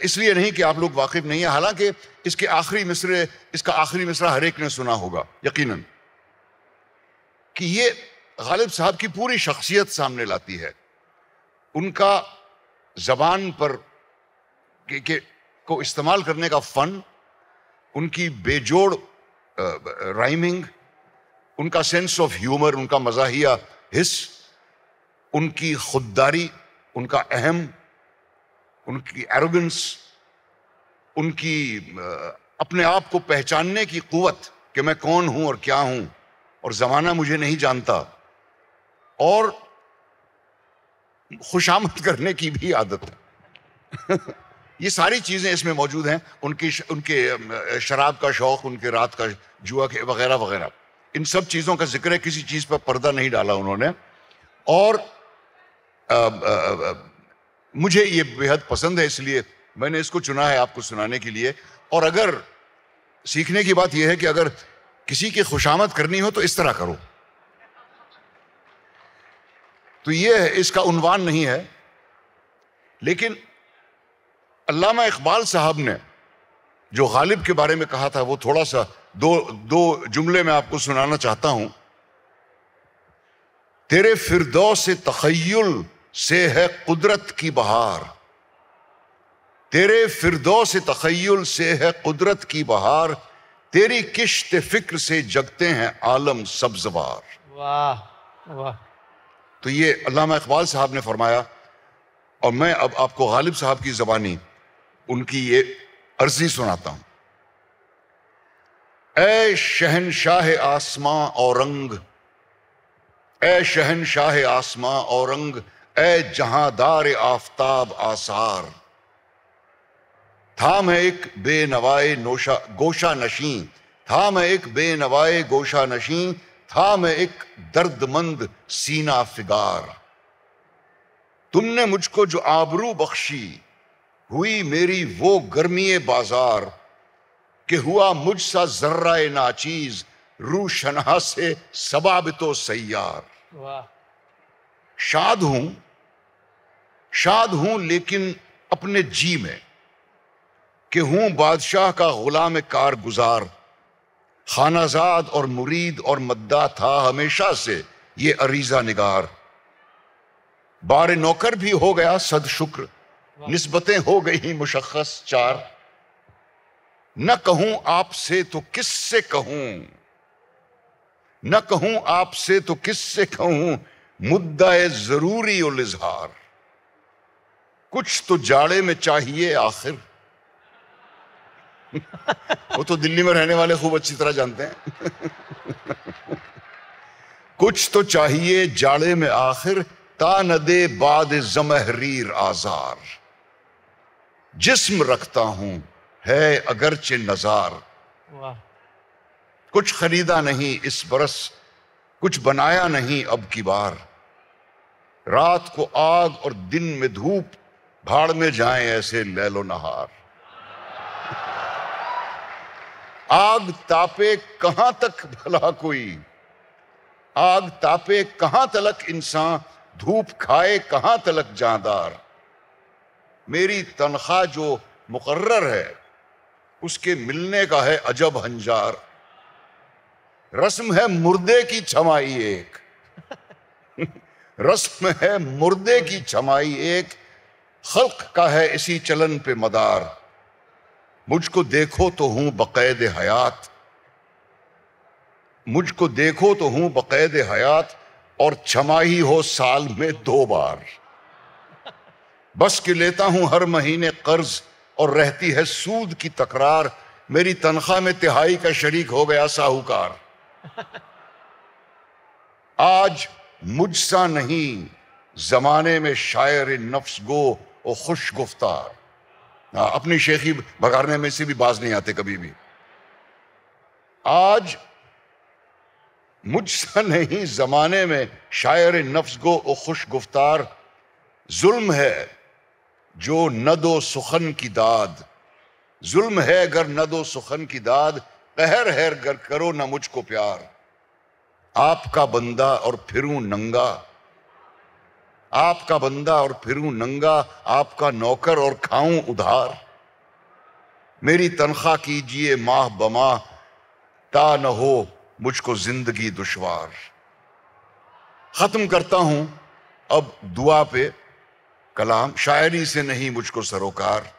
इसलिए नहीं कि आप लोग वाकिफ नहीं है हालांकि इसके आखिरी मिसरे इसका आखिरी मिसरा हर एक ने सुना होगा यकीनन कि ये गालिब साहब की पूरी शख्सियत सामने लाती है उनका जबान पर के, के को इस्तेमाल करने का फन उनकी बेजोड़ राइमिंग उनका सेंस ऑफ ह्यूमर उनका मजाहिया हिस उनकी खुददारी उनका अहम उनकी एरोगेंस उनकी अपने आप को पहचानने की कुवत कि मैं कौन हूं और क्या हूं और ज़माना मुझे नहीं जानता और खुशामद करने की भी आदत है ये सारी चीज़ें इसमें मौजूद हैं उनकी उनके शराब का शौक़ उनके रात का जुआ के वगैरह वगैरह इन सब चीज़ों का जिक्र है किसी चीज़ पर पर्दा नहीं डाला उन्होंने और आ, आ, आ, मुझे ये बेहद पसंद है इसलिए मैंने इसको चुना है आपको सुनाने के लिए और अगर सीखने की बात यह है कि अगर किसी की खुशामद करनी हो तो इस तरह करो तो ये है इसका उनवान नहीं है लेकिन अल्लामा इकबाल साहब ने जो गालिब के बारे में कहा था वो थोड़ा सा दो दो जुमले में आपको सुनाना चाहता हूं तेरे फिरदौ से तखयल से है कुदरत की बहार तेरे फिरदौ से तखयल से है कुदरत की बहार तेरी किश्त फिक्र से जगते हैं आलम सब्जवार वाह वाह तो ये अलामा इकबाल साहब ने फरमाया और मैं अब आपको गालिब साहब की जबानी उनकी ये अर्जी सुनाता हूं ए शहनशाह आसमां औरंग ए शहनशाह आसमां औरंग ए जहादार आफताब आसार थाम है एक बेनवाए नोशा गोशा नशी थाम है एक बेनवाए गोशा नशी थाम है एक दर्दमंद सीना फिगार तुमने मुझको जो आबरू बख्शी हुई मेरी वो गर्मी बाजार कि हुआ मुझसा जर्रा नाचीज रू शनहा से सबाब तो सैयार शाद हूं शाद हूं लेकिन अपने जी में कि हूं बादशाह का गुलाम कार गुजार खानाजाद और मुरीद और मद्दा था हमेशा से ये अरीजा निगार बार नौकर भी हो गया सद शुक्र नस्बतें हो गई मुशखस चार न कहूं आपसे तो किस से कहूं न कहूं आपसे तो किस से कहूं मुद्दा जरूरी उल इजहार कुछ तो जाड़े में चाहिए आखिर वो तो दिल्ली में रहने वाले खूब अच्छी तरह जानते हैं कुछ तो चाहिए जाड़े में आखिर ता न दे बाद जमहरीर आजार जिस्म रखता हूं है अगरचे नजार कुछ खरीदा नहीं इस बरस कुछ बनाया नहीं अब की बार रात को आग और दिन में धूप भाड़ में जाएं ऐसे लैलो नहार आग तापे कहां तक भला कोई आग तापे कहां तलक इंसान धूप खाए कहां तलक जादार मेरी तनख्वाह जो मुकर्र है उसके मिलने का है अजब हंजार रस्म है मुर्दे की छमाई एक रस्म है मुर्दे की छमाई एक खल्क का है इसी चलन पे मदार मुझको देखो तो हूं बकैद हयात मुझको देखो तो हूं बकैद हयात और छमाही हो साल में दो बार बस के लेता हूं हर महीने कर्ज और रहती है सूद की तकरार मेरी तनख्वाह में तिहाई का शरीक हो गया साहूकार आज मुझसा नहीं जमाने में शायर नफ्स गो और खुश गुफ्तार हाँ, अपनी शेखी भगाड़ने में से भी बाज नहीं आते कभी भी आज मुझसे नहीं जमाने में शायर नफ्स गो और खुश गुफ्तार जुल्म है जो नदो सुखन की दाद जुल्म है अगर नदो सुखन की दाद कहर हैर गर करो ना मुझको प्यार आपका बंदा और फिरूं नंगा आपका बंदा और फिरूं नंगा आपका नौकर और खाऊं उधार मेरी तनख्वाह कीजिए माह बमा ता न हो मुझको जिंदगी दुश्वार खत्म करता हूं अब दुआ पे कलाम शायरी से नहीं मुझको सरोकार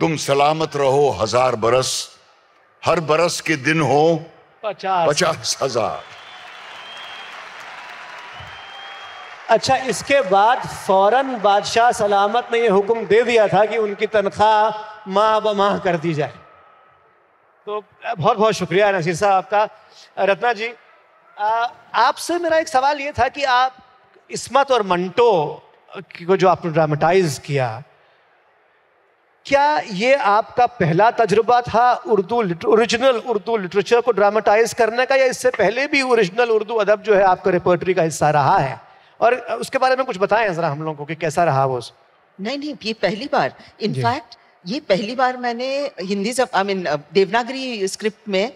तुम सलामत रहो हजार बरस हर बरस के दिन हो पचास पचास हजार अच्छा इसके बाद फौरन बादशाह सलामत ने यह हुक्म दे दिया था कि उनकी तनख्वाह माह ब माह कर दी जाए तो बहुत बहुत शुक्रिया नसीर साहब आपका रत्ना जी आपसे मेरा एक सवाल ये था कि आप इसमत और मंटो को जो आपने ड्रामेटाइज किया क्या ये आपका पहला तजुर्बा था उर्दू ओरिजिनल उर्दू लिटरेचर को ड्रामेटाइज करने का या इससे पहले भी ओरिजिनल उर्दू अदब जो है आपका रिपोर्ट्री का हिस्सा रहा है और उसके बारे में कुछ बताएं जरा हम लोगों को कि कैसा रहा वो नहीं नहीं ये पहली बार इनफैक्ट ये पहली बार मैंने हिंदी सब आई मीन देवनागरी स्क्रिप्ट में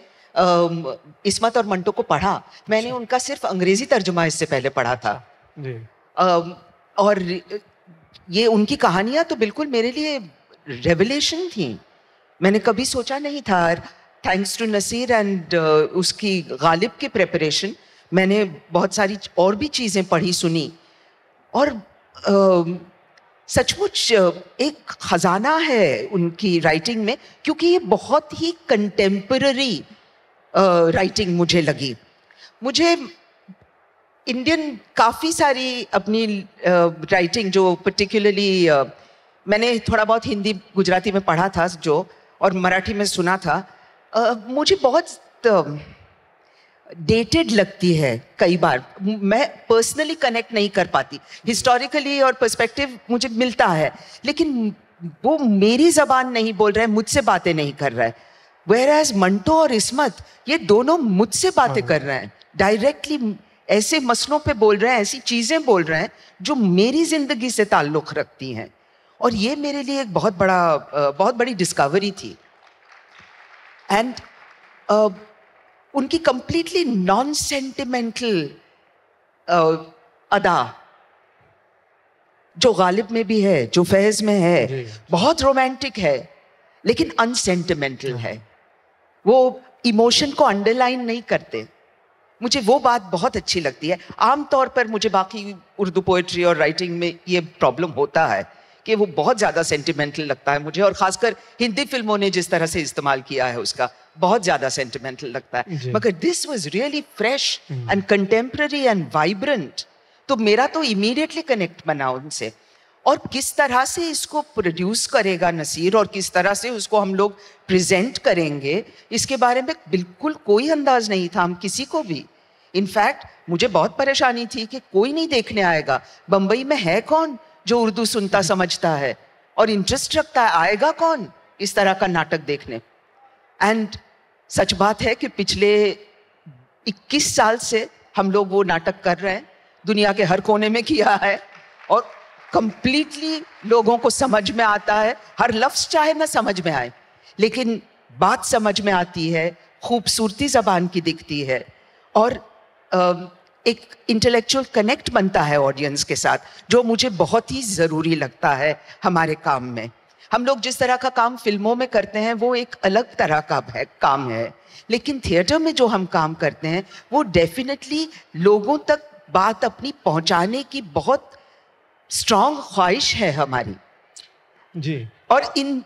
इसमत और मंटो को पढ़ा मैंने अच्छा। उनका सिर्फ अंग्रेजी तर्जुमा इससे पहले पढ़ा था अच्छा, और ये उनकी कहानियां तो बिल्कुल मेरे लिए रेवलेशन थी मैंने कभी सोचा नहीं था थैंक्स टू नसीर एंड उसकी गालिब की प्रेपरेशन मैंने बहुत सारी और भी चीज़ें पढ़ी सुनी और सचमुच एक ख़जाना है उनकी राइटिंग में क्योंकि ये बहुत ही कंटेम्प्ररी राइटिंग मुझे लगी मुझे इंडियन काफ़ी सारी अपनी राइटिंग जो पर्टिकुलरली मैंने थोड़ा बहुत हिंदी गुजराती में पढ़ा था जो और मराठी में सुना था मुझे बहुत डेटेड लगती है कई बार मैं पर्सनली कनेक्ट नहीं कर पाती हिस्टोरिकली और पर्सपेक्टिव मुझे मिलता है लेकिन वो मेरी जबान नहीं बोल रहा है मुझसे बातें नहीं कर रहा है वेर एज मंटो और इसमत ये दोनों मुझसे बातें कर रहे हैं डायरेक्टली ऐसे मसलों पे बोल रहे हैं ऐसी चीज़ें बोल रहे हैं जो मेरी ज़िंदगी से ताल्लुक़ रखती हैं और ये मेरे लिए एक बहुत बड़ा बहुत बड़ी डिस्कवरी थी एंड उनकी कंप्लीटली नॉन सेंटिमेंटल अदा जो गालिब में भी है जो फैज में है बहुत रोमांटिक है लेकिन अनसेंटिमेंटल है वो इमोशन को अंडरलाइन नहीं करते मुझे वो बात बहुत अच्छी लगती है आमतौर पर मुझे बाकी उर्दू पोइट्री और राइटिंग में ये प्रॉब्लम होता है कि वो बहुत ज़्यादा सेंटिमेंटल लगता है मुझे और ख़ासकर हिंदी फिल्मों ने जिस तरह से इस्तेमाल किया है उसका बहुत ज़्यादा सेंटिमेंटल लगता है मगर this was really fresh and contemporary and vibrant तो मेरा तो इमीडिएटली कनेक्ट बना उनसे और किस तरह से इसको प्रोड्यूस करेगा नसीर और किस तरह से उसको हम लोग प्रेजेंट करेंगे इसके बारे में बिल्कुल कोई अंदाज नहीं था हम किसी को भी इनफैक्ट मुझे बहुत परेशानी थी कि कोई नहीं देखने आएगा बम्बई में है कौन जो उर्दू सुनता समझता है और इंटरेस्ट रखता है आएगा कौन इस तरह का नाटक देखने एंड सच बात है कि पिछले 21 साल से हम लोग वो नाटक कर रहे हैं दुनिया के हर कोने में किया है और कंप्लीटली लोगों को समझ में आता है हर लफ्ज़ चाहे ना समझ में आए लेकिन बात समझ में आती है खूबसूरती जबान की दिखती है और एक इंटेलेक्चुअल कनेक्ट बनता है ऑडियंस के साथ जो मुझे बहुत ही ज़रूरी लगता है हमारे काम में हम लोग जिस तरह का काम फिल्मों में करते हैं वो एक अलग तरह का है काम है लेकिन थिएटर में जो हम काम करते हैं वो डेफिनेटली लोगों तक बात अपनी पहुंचाने की बहुत स्ट्रांग ख्वाहिश है हमारी जी और इन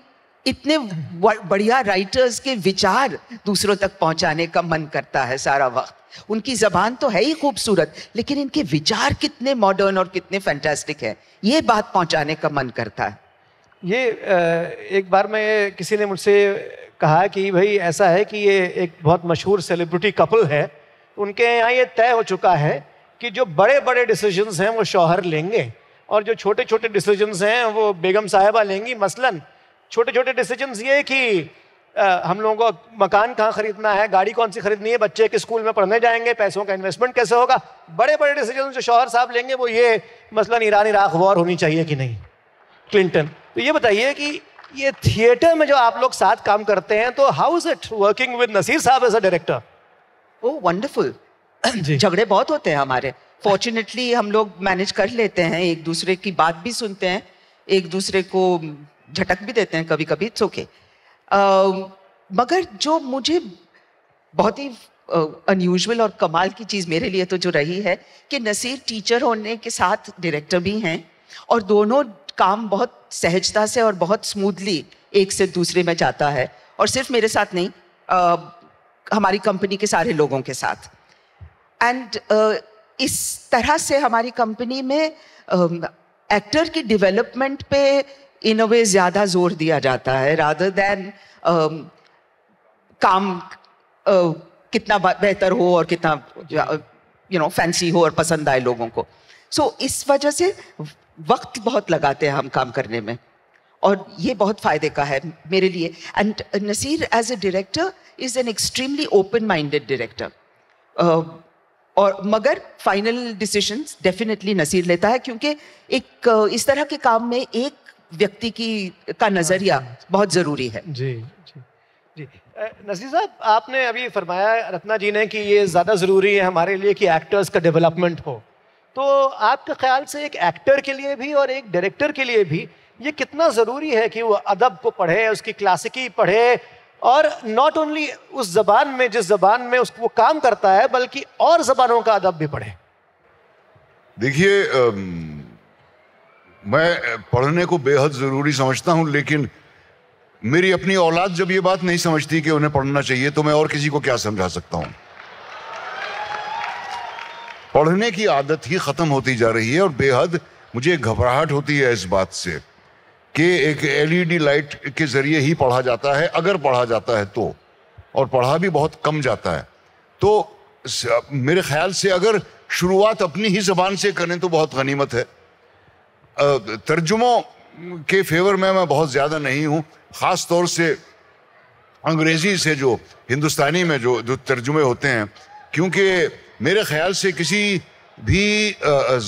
इतने बढ़िया राइटर्स के विचार दूसरों तक पहुंचाने का मन करता है सारा वक्त उनकी जबान तो है ही खूबसूरत लेकिन इनके विचार कितने मॉडर्न और कितने फैंटास्टिक है ये बात पहुंचाने का मन करता है ये एक बार मैं किसी ने मुझसे कहा कि भाई ऐसा है कि ये एक बहुत मशहूर सेलिब्रिटी कपल है उनके यहाँ ये तय हो चुका है कि जो बड़े बड़े डिसीजंस हैं वो शौहर लेंगे और जो छोटे छोटे डिसीजंस हैं वो बेगम साहिबा लेंगी मसलन छोटे छोटे डिसीजन ये कि हम लोगों को मकान कहाँ खरीदना है गाड़ी कौन सी खरीदनी है बच्चे किस स्कूल में पढ़ने जाएंगे पैसों का इन्वेस्टमेंट कैसे होगा बड़े बड़े डिसीजन जो शोहर साहब लेंगे वो ये मसलन ईरान इराक वॉर होनी चाहिए कि नहीं क्लिंटन तो ये बताइए कि ये थिएटर में जो आप लोग साथ काम करते हैं तो how is it working with Naseer sahab as a director oh wonderful झगड़े बहुत होते हैं हमारे फॉर्चुनेटली हम लोग मैनेज कर लेते हैं एक दूसरे की बात भी सुनते हैं एक दूसरे को झटक भी देते हैं कभी कभी इट्स ओके मगर जो मुझे बहुत ही अनयूजल और कमाल की चीज़ मेरे लिए तो जो रही है कि नसीर टीचर होने के साथ डायरेक्टर भी हैं और दोनों काम बहुत सहजता से और बहुत स्मूथली एक से दूसरे में जाता है और सिर्फ मेरे साथ नहीं आ, हमारी कंपनी के सारे लोगों के साथ एंड uh, इस तरह से हमारी कंपनी में एक्टर की डेवलपमेंट पे इन अ वे ज़्यादा जोर दिया जाता है रादर देन काम कितना बेहतर हो और कितना यू नो फैंसी हो और पसंद आए लोगों को सो so, इस वजह से वक्त बहुत लगाते हैं हम काम करने में और ये बहुत फ़ायदे का है मेरे लिए and Naseer as a director is an extremely open minded director और मगर फाइनल डिसीजंस डेफिनेटली नसीर लेता है क्योंकि एक इस तरह के काम में एक व्यक्ति की का नज़रिया हाँ। बहुत ज़रूरी है जी जी जी नजीर साहब आपने अभी फरमाया रत्ना जी ने कि ये ज़्यादा ज़रूरी है हमारे लिए कि एक्टर्स का डेवलपमेंट हो तो आपके ख्याल से एक एक्टर के लिए भी और एक डायरेक्टर के लिए भी ये कितना ज़रूरी है कि वो अदब को पढ़े उसकी क्लासिकी पढ़े और नॉट ओनली उस जबान में जिस जबान में उसको वो काम करता है बल्कि और जबानों का अदब भी पढ़े देखिए मैं पढ़ने को बेहद ज़रूरी समझता हूँ लेकिन मेरी अपनी औलाद जब ये बात नहीं समझती कि उन्हें पढ़ना चाहिए तो मैं और किसी को क्या समझा सकता हूँ पढ़ने की आदत ही ख़त्म होती जा रही है और बेहद मुझे घबराहट होती है इस बात से कि एक एलईडी लाइट के ज़रिए ही पढ़ा जाता है अगर पढ़ा जाता है तो और पढ़ा भी बहुत कम जाता है तो मेरे ख्याल से अगर शुरुआत अपनी ही जबान से करें तो बहुत गनीमत है तर्जुमों के फेवर में मैं बहुत ज़्यादा नहीं हूँ ख़ास तौर से अंग्रेज़ी से जो हिंदुस्तानी में जो जो तर्जुमे होते हैं क्योंकि मेरे ख्याल से किसी भी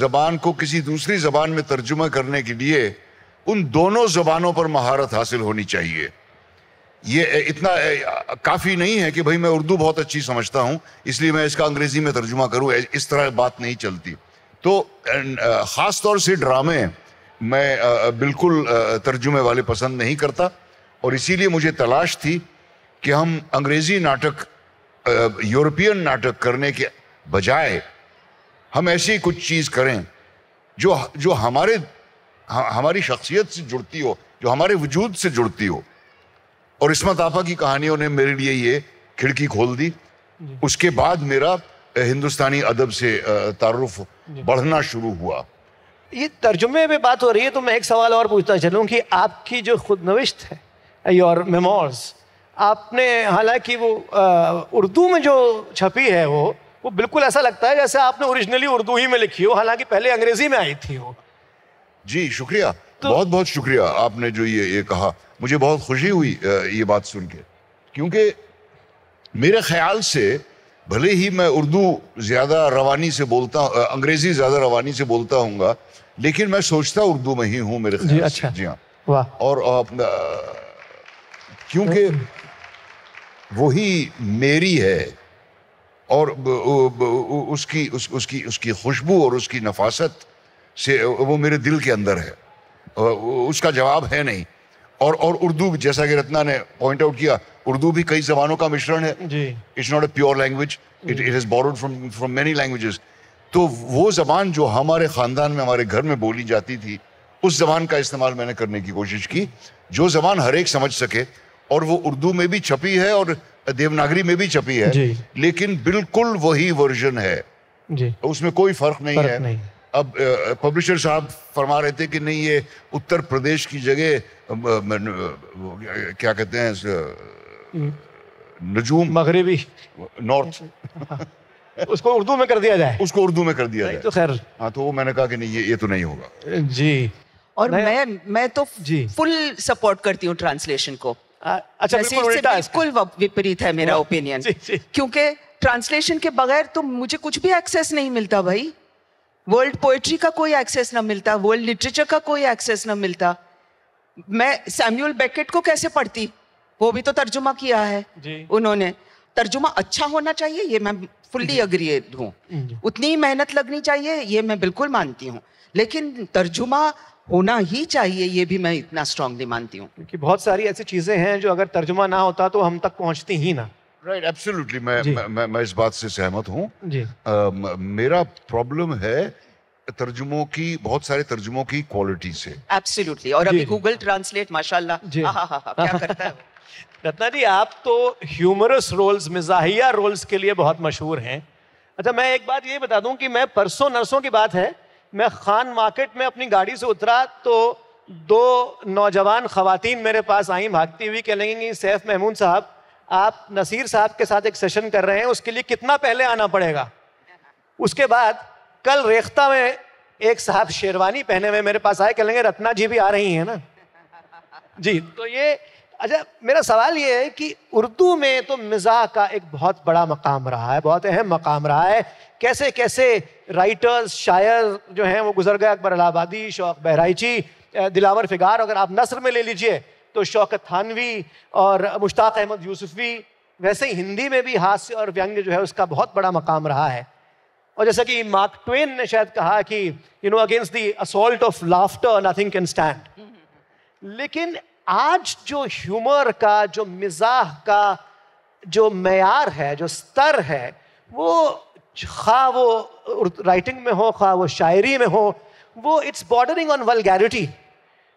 ज़बान को किसी दूसरी ज़बान में तर्जुमा करने के लिए उन दोनों ज़बानों पर महारत हासिल होनी चाहिए ये इतना काफ़ी नहीं है कि भाई मैं उर्दू बहुत अच्छी समझता हूँ इसलिए मैं इसका अंग्रेज़ी में तर्जुमा करूँ इस तरह बात नहीं चलती तो uh, ख़ास तौर से ड्रामे मैं uh, uh, बिल्कुल तर्जुमे वाले पसंद नहीं करता और इसीलिए मुझे तलाश थी कि हम अंग्रेज़ी नाटक यूरोपियन नाटक करने के बजाय हम ऐसी कुछ चीज़ करें जो जो हमारे हमारी शख्सियत से जुड़ती हो जो हमारे वजूद से जुड़ती हो और इसमत आपा की कहानियों ने मेरे लिए ये खिड़की खोल दी उसके बाद मेरा हिंदुस्तानी अदब से तारुफ बढ़ना शुरू हुआ ये तर्जुमे पे बात हो रही है तो मैं एक सवाल और पूछना चलूँ कि आपकी जो खुदनविश्त है योर मेमोर्स आपने हालांकि वो उर्दू में जो छपी है वो वो बिल्कुल ऐसा लगता है जैसे आपने ओरिजिनली उर्दू ही में लिखी हो हालांकि पहले अंग्रेजी में आई थी वो जी शुक्रिया तो, बहुत बहुत शुक्रिया आपने जो ये ये कहा मुझे बहुत खुशी हुई ये बात सुन के क्योंकि मेरे ख्याल से भले ही मैं उर्दू ज़्यादा रवानी से बोलता अंग्रेज़ी ज़्यादा रवानी से बोलता हूँ लेकिन मैं सोचता उर्दू में ही हूँ मेरे जी, अच्छा जी हाँ और क्योंकि हम्म। वही मेरी है और उसकी उस, उसकी उसकी खुशबू और उसकी नफासत से वो मेरे दिल के अंदर है उसका जवाब है नहीं और और उर्दू जैसा कि रत्ना ने पॉइंट आउट किया उर्दू भी कई जबानों का मिश्रण है it's not a pure language it it is borrowed from from many languages तो वो जबान जो हमारे खानदान में हमारे घर में बोली जाती थी उस जबान का इस्तेमाल मैंने करने की कोशिश की जो जबान हर एक समझ सके और वो उर्दू में भी छपी है और देवनागरी में भी छपी है लेकिन बिल्कुल वही वर्जन है जी। तो उसमें कोई फर्क नहीं फर्क है नहीं। अब पब्लिशर साहब फरमा रहे थे कि नहीं ये उत्तर प्रदेश की जगह क्या कहते हैं नजूम मगरबी नॉर्थ हाँ। उसको उर्दू में कर दिया जाए उसको उर्दू में कर दिया जाए तो खैर हाँ तो वो मैंने कहा कि नहीं ये ये तो नहीं होगा जी और मैं मैं तो जी फुल सपोर्ट करती हूँ ट्रांसलेशन को अच्छा बिल्कुल विपरीत है मेरा ओपिनियन क्योंकि ट्रांसलेशन के बगैर तो मुझे कुछ भी एक्सेस नहीं मिलता भाई वर्ल्ड पोएट्री का कोई एक्सेस ना मिलता वर्ल्ड लिटरेचर का कोई एक्सेस ना मिलता मैं सैम्यूल बेकेट को कैसे पढ़ती वो भी तो तर्जुमा किया है उन्होंने तर्जुमा अच्छा होना चाहिए ये मैं फुल्ली अग्री हूँ उतनी ही मेहनत लगनी चाहिए ये मैं बिल्कुल मानती हूँ लेकिन तर्जुमा होना ही चाहिए ये भी मैं इतना स्ट्रांगली मानती हूँ क्योंकि बहुत सारी ऐसी चीज़ें हैं जो अगर तर्जुमा ना होता तो हम तक पहुँचती ही ना राइट right, एब्सोल्युटली मैं, मैं मैं मैं इस बात से सहमत हूँ uh, मेरा प्रॉब्लम है तर्जुमों की बहुत सारे तर्जुमों की क्वालिटी से एब्सोल्युटली और अभी गूगल ट्रांसलेट माशाल्लाह हा हा हा क्या करता है रत्ना जी आप तो ह्यूमरस रोल्स मिजाहिया रोल्स के लिए बहुत मशहूर हैं अच्छा मैं एक बात ये बता दूं कि मैं परसों नरसों की बात है मैं खान मार्केट में अपनी गाड़ी से उतरा तो दो नौजवान खवातीन मेरे पास आई भागती हुई कह लेंगी सैफ महमूद साहब आप नसीर साहब के साथ एक सेशन कर रहे हैं उसके लिए कितना पहले आना पड़ेगा उसके बाद कल रेख्ता में एक साहब शेरवानी पहने हुए मेरे पास आए कह लेंगे रत्ना जी भी आ रही हैं ना जी तो ये अच्छा मेरा सवाल ये है कि उर्दू में तो मिज़ा का एक बहुत बड़ा मकाम रहा है बहुत अहम मकाम रहा है कैसे कैसे राइटर्स शायर जो हैं वो गुजर गए अकबर अलाबादी शौक बहराइची दिलावर फिगार अगर आप नसर में ले लीजिए तो शौकत थानवी और मुश्ताक अहमद यूसुफी वैसे ही हिंदी में भी हास्य और व्यंग्य जो है उसका बहुत बड़ा मकाम रहा है और जैसा कि मार्क ट्वेन ने शायद कहा कि you know against the assault of laughter nothing can stand लेकिन आज जो ह्यूमर का जो मिजाह का जो मैार है जो स्तर है वो खा वो राइटिंग में हो खा वो शायरी में हो वो इट्स बॉर्डरिंग ऑन वलगैरिटी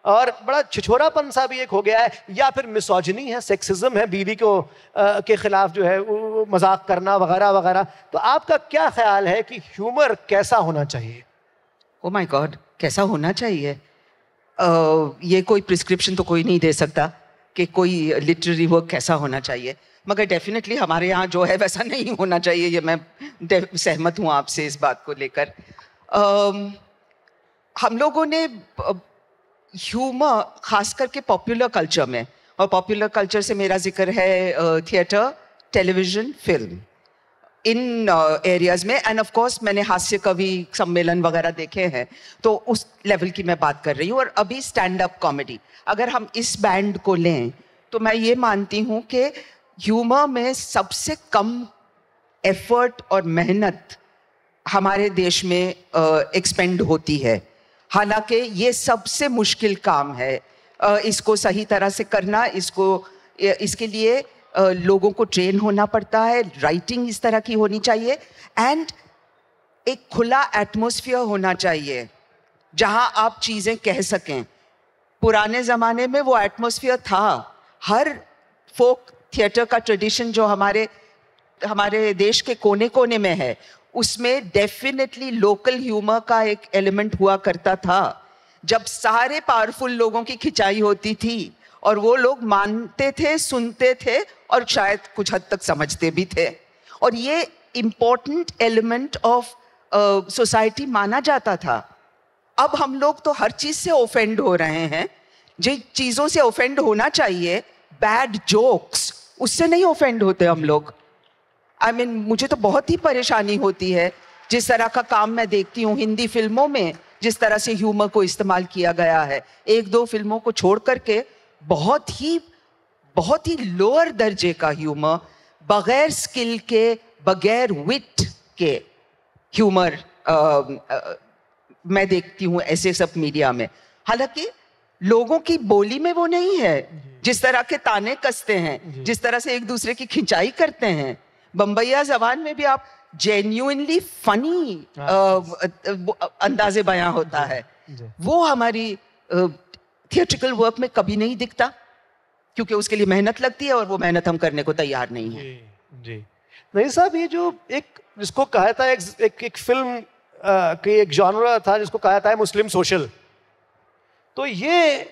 और बड़ा छिछोरापन सा भी एक हो गया है या फिर मिसोजनी है सेक्सिज्म है बीवी को आ, के ख़िलाफ़ जो है वो मजाक करना वगैरह वगैरह तो आपका क्या ख्याल है कि ह्यूमर कैसा होना चाहिए ओ माय गॉड कैसा होना चाहिए आ, ये कोई प्रिस्क्रिप्शन तो कोई नहीं दे सकता कि कोई लिटरेरी वर्क कैसा होना चाहिए मगर डेफिनेटली हमारे यहाँ जो है वैसा नहीं होना चाहिए ये मैं सहमत हूँ आपसे इस बात को लेकर हम लोगों ने ह्यूमर खास करके पॉपुलर कल्चर में और पॉपुलर कल्चर से मेरा जिक्र है थिएटर टेलीविज़न फिल्म इन एरियाज़ में एंड ऑफ कोर्स मैंने हास्य कवि सम्मेलन वगैरह देखे हैं तो उस लेवल की मैं बात कर रही हूँ और अभी स्टैंड अप कॉमेडी अगर हम इस बैंड को लें तो मैं ये मानती हूँ कि ह्यूमर में सबसे कम एफर्ट और मेहनत हमारे देश में एक्सपेंड होती है हालांकि ये सबसे मुश्किल काम है इसको सही तरह से करना इसको इसके लिए लोगों को ट्रेन होना पड़ता है राइटिंग इस तरह की होनी चाहिए एंड एक खुला एटमोसफियर होना चाहिए जहां आप चीज़ें कह सकें पुराने ज़माने में वो एटमोसफियर था हर फोक थिएटर का ट्रेडिशन जो हमारे हमारे देश के कोने कोने में है उसमें डेफिनेटली लोकल ह्यूमर का एक एलिमेंट हुआ करता था जब सारे पावरफुल लोगों की खिंचाई होती थी और वो लोग मानते थे सुनते थे और शायद कुछ हद तक समझते भी थे और ये इम्पोर्टेंट एलिमेंट ऑफ सोसाइटी माना जाता था अब हम लोग तो हर चीज़ से ओफेंड हो रहे हैं जिन चीज़ों से ओफेंड होना चाहिए बैड जोक्स उससे नहीं ओफेंड होते हम लोग आई I मीन mean, मुझे तो बहुत ही परेशानी होती है जिस तरह का काम मैं देखती हूँ हिंदी फिल्मों में जिस तरह से ह्यूमर को इस्तेमाल किया गया है एक दो फिल्मों को छोड़ करके बहुत ही बहुत ही लोअर दर्जे का ह्यूमर बगैर स्किल के बगैर विट के ह्यूमर मैं देखती हूँ ऐसे सब मीडिया में हालांकि लोगों की बोली में वो नहीं है जिस तरह के ताने कसते हैं जिस तरह से एक दूसरे की खिंचाई करते हैं बम्बैया जबान में भी आप जेन्यूनली फनी हाँ। अंदाजे बयां होता है वो हमारी थिएट्रिकल वर्क में कभी नहीं दिखता क्योंकि उसके लिए मेहनत लगती है और वो मेहनत हम करने को तैयार नहीं है जी नहीं साहब ये जो एक जिसको कहा था एक, एक, एक फिल्म का एक जॉनरा था जिसको कहा था मुस्लिम सोशल तो ये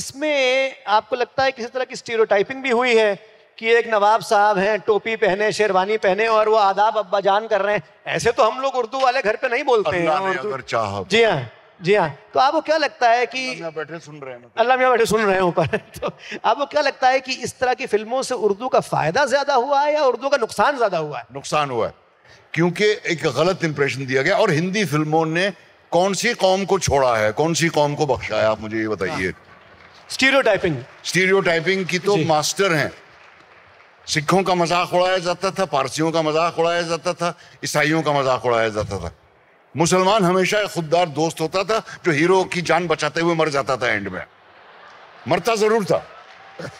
इसमें आपको लगता है किसी तरह की स्टीरियोटाइपिंग भी हुई है कि एक नवाब साहब हैं टोपी पहने शेरवानी पहने और वो आदाब अब्बा जान कर रहे हैं ऐसे तो हम लोग उर्दू वाले घर पे नहीं बोलते हैं जी हाँ जी हाँ तो आपको क्या लगता है कि बैठे सुन रहे हैं मतलब। अल्लाह मियाँ बैठे सुन रहे हैं ऊपर तो आपको क्या लगता है कि इस तरह की फिल्मों से उर्दू का फायदा ज्यादा हुआ है या उर्दू का नुकसान ज्यादा हुआ है नुकसान हुआ है क्योंकि एक गलत इंप्रेशन दिया गया और हिंदी फिल्मों ने कौन सी कौम को छोड़ा है कौन सी कौम को बख्शा है आप मुझे ये बताइए स्टीरियो टाइपिंग स्टीरियो टाइपिंग की तो मास्टर हैं सिखों का मजाक उड़ाया जाता था पारसियों का मजाक उड़ाया जाता था ईसाइयों का मजाक उड़ाया जाता था मुसलमान हमेशा खुददार दोस्त होता था जो हीरो की जान बचाते हुए मर जाता था एंड में मरता जरूर था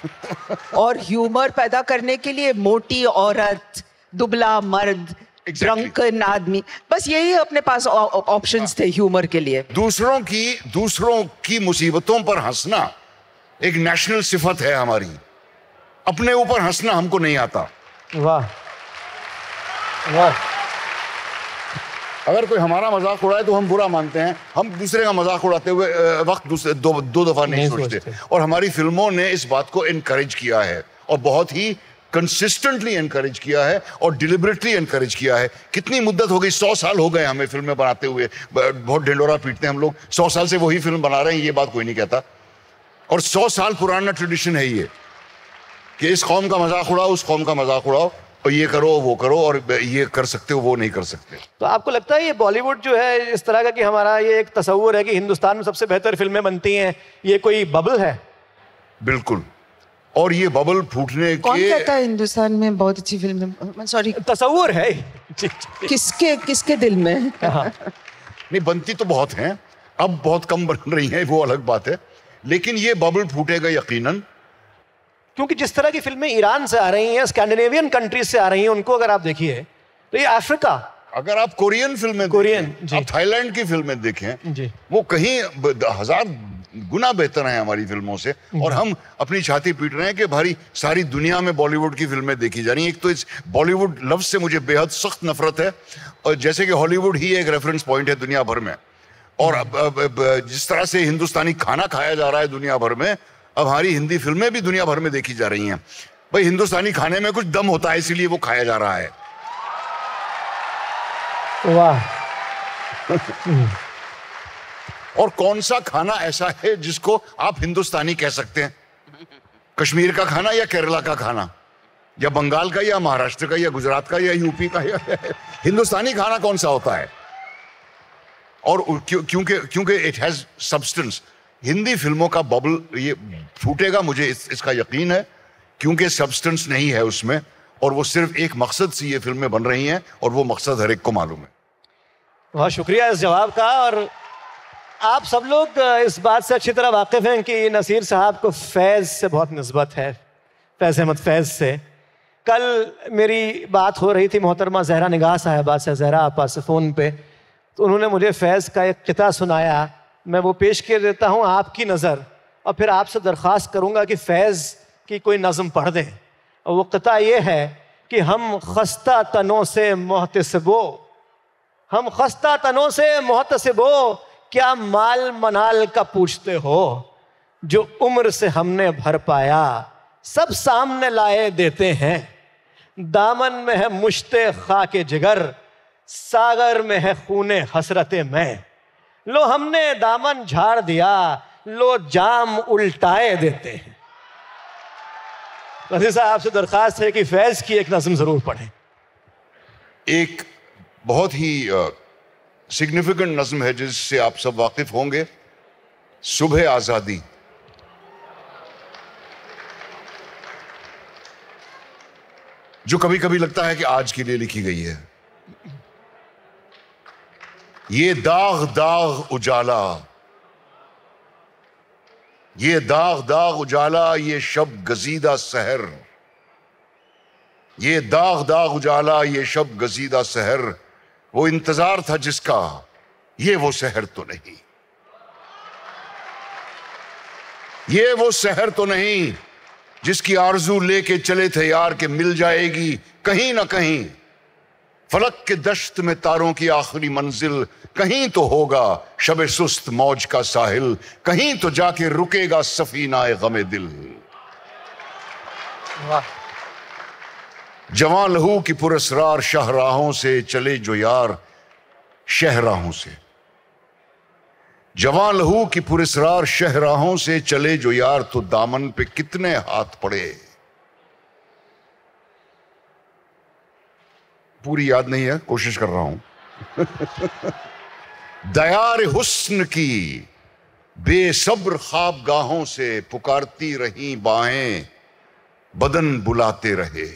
और ह्यूमर पैदा करने के लिए मोटी औरत दुबला मर्द exactly. आदमी बस यही अपने पास ऑप्शंस थे ह्यूमर के लिए दूसरों की दूसरों की मुसीबतों पर हंसना एक नेशनल सिफत है हमारी अपने ऊपर हंसना हमको नहीं आता वाह वाह अगर कोई हमारा मजाक उड़ाए तो हम बुरा मानते हैं हम दूसरे का मजाक उड़ाते हुए वक्त दो, दो दफा नहीं, नहीं सोचते।, और हमारी फिल्मों ने इस बात को इनकरेज किया है और बहुत ही कंसिस्टेंटली इनकरेज किया है और डिलिबरेटली इनकरेज किया है कितनी मुद्दत हो गई सौ साल हो गए हमें फिल्में बनाते हुए बहुत ढिंडोरा पीटते हैं हम लोग सौ साल से वही फिल्म बना रहे हैं ये बात कोई नहीं कहता और सौ साल पुराना ट्रेडिशन है ये कि इस कौम का मजाक उड़ाओ उस कौम का मजाक उड़ाओ और ये करो वो करो और ये कर सकते हो वो नहीं कर सकते तो आपको लगता है ये बॉलीवुड जो है इस तरह का कि हमारा ये एक तस्वूर है कि हिंदुस्तान में सबसे बेहतर फिल्में बनती हैं ये कोई बबल है बिल्कुल और ये बबल फूटने कौन के... कहता है हिंदुस्तान में बहुत अच्छी फिल्म सॉरी तस्वूर है किसके किसके दिल में हाँ। नहीं बनती तो बहुत हैं अब बहुत कम बन रही हैं वो अलग बात है लेकिन ये बबल फूटेगा यकीनन क्योंकि जिस तरह की फिल्में ईरान से आ रही हैं स्कैंडिनेवियन कंट्रीज से आ रही हैं उनको अगर आप देखिए तो ये अफ्रीका अगर आप कोरियन फिल्में कोरियन आप थाईलैंड की फिल्में देखें जी वो कहीं हजार गुना बेहतर है हमारी फिल्मों से और हम अपनी छाती पीट रहे हैं कि भारी सारी दुनिया में बॉलीवुड की फिल्में देखी जा रही हैं एक तो इस बॉलीवुड लव से मुझे बेहद सख्त नफरत है और जैसे कि हॉलीवुड ही एक रेफरेंस पॉइंट है दुनिया भर में और जिस तरह से हिंदुस्तानी खाना खाया जा रहा है दुनिया भर में अब हमारी हिंदी फिल्में भी दुनिया भर में देखी जा रही हैं भाई हिंदुस्तानी खाने में कुछ दम होता है इसीलिए वो खाया जा रहा है वाह और कौन सा खाना ऐसा है जिसको आप हिंदुस्तानी कह सकते हैं कश्मीर का खाना या केरला का खाना या बंगाल का या महाराष्ट्र का या गुजरात का या यूपी का या, हिंदुस्तानी खाना कौन सा होता है और क्योंकि क्योंकि इट हैज सब्सटेंस हिंदी फिल्मों का बबल ये फूटेगा मुझे इस, इसका यकीन है क्योंकि सब्सटेंस नहीं है उसमें और वो सिर्फ एक मकसद से ये फिल्में बन रही हैं और वो मकसद हर एक को मालूम है बहुत शुक्रिया इस जवाब का और आप सब लोग इस बात से अच्छी तरह वाकिफ़ हैं कि नसीर साहब को फैज़ से बहुत नस्बत है फैज़ अहमद फैज़ से कल मेरी बात हो रही थी मोहतरमा जहरा निगाह साहबा से जहरा आपा से फ़ोन पे तो उन्होंने मुझे फैज़ का एक किता सुनाया मैं वो पेश कर देता हूँ आपकी नज़र और फिर आपसे दरख्वास्त करूँगा कि फैज़ की कोई नज़म पढ़ दें और वो कता ये है कि हम खस्ता तनों से मोहतसबो हम खस्ता तनों से मोहतसबो क्या माल मनाल का पूछते हो जो उम्र से हमने भर पाया सब सामने लाए देते हैं दामन में है मुश्ते खा के जिगर सागर में है खूने हसरत मैं लो हमने दामन झाड़ दिया लो जाम उल्टाए देते हैं नजीर साहब आपसे दरखास्त है कि फैज की एक नज्म जरूर पढ़ें एक बहुत ही सिग्निफिकेंट नज्म है जिससे आप सब वाकिफ होंगे सुबह आज़ादी जो कभी कभी लगता है कि आज के लिए लिखी गई है ये दाग दाग उजाला ये दाग दाग उजाला ये शब गजीदा सहर ये दाग दाग उजाला ये शब गजीदा सहर वो इंतजार था जिसका ये वो शहर तो नहीं ये वो शहर तो नहीं जिसकी आरजू लेके चले थे यार के मिल जाएगी कहीं ना कहीं फलक के दश्त में तारों की आखिरी मंजिल कहीं तो होगा शब सुस्त मौज का साहिल कहीं तो जाके रुकेगा सफीनाए गमे दिल जवान लहू की पुरस्कार शाहराहों से चले जो यार शहराहों से जवान लहू की पुरस्रार शहराहों से चले जो यार तो दामन पे कितने हाथ पड़े पूरी याद नहीं है कोशिश कर रहा हूं दयार हुस्न की बेसब्र खाब गाहों से पुकारती रही बाहें बदन बुलाते रहे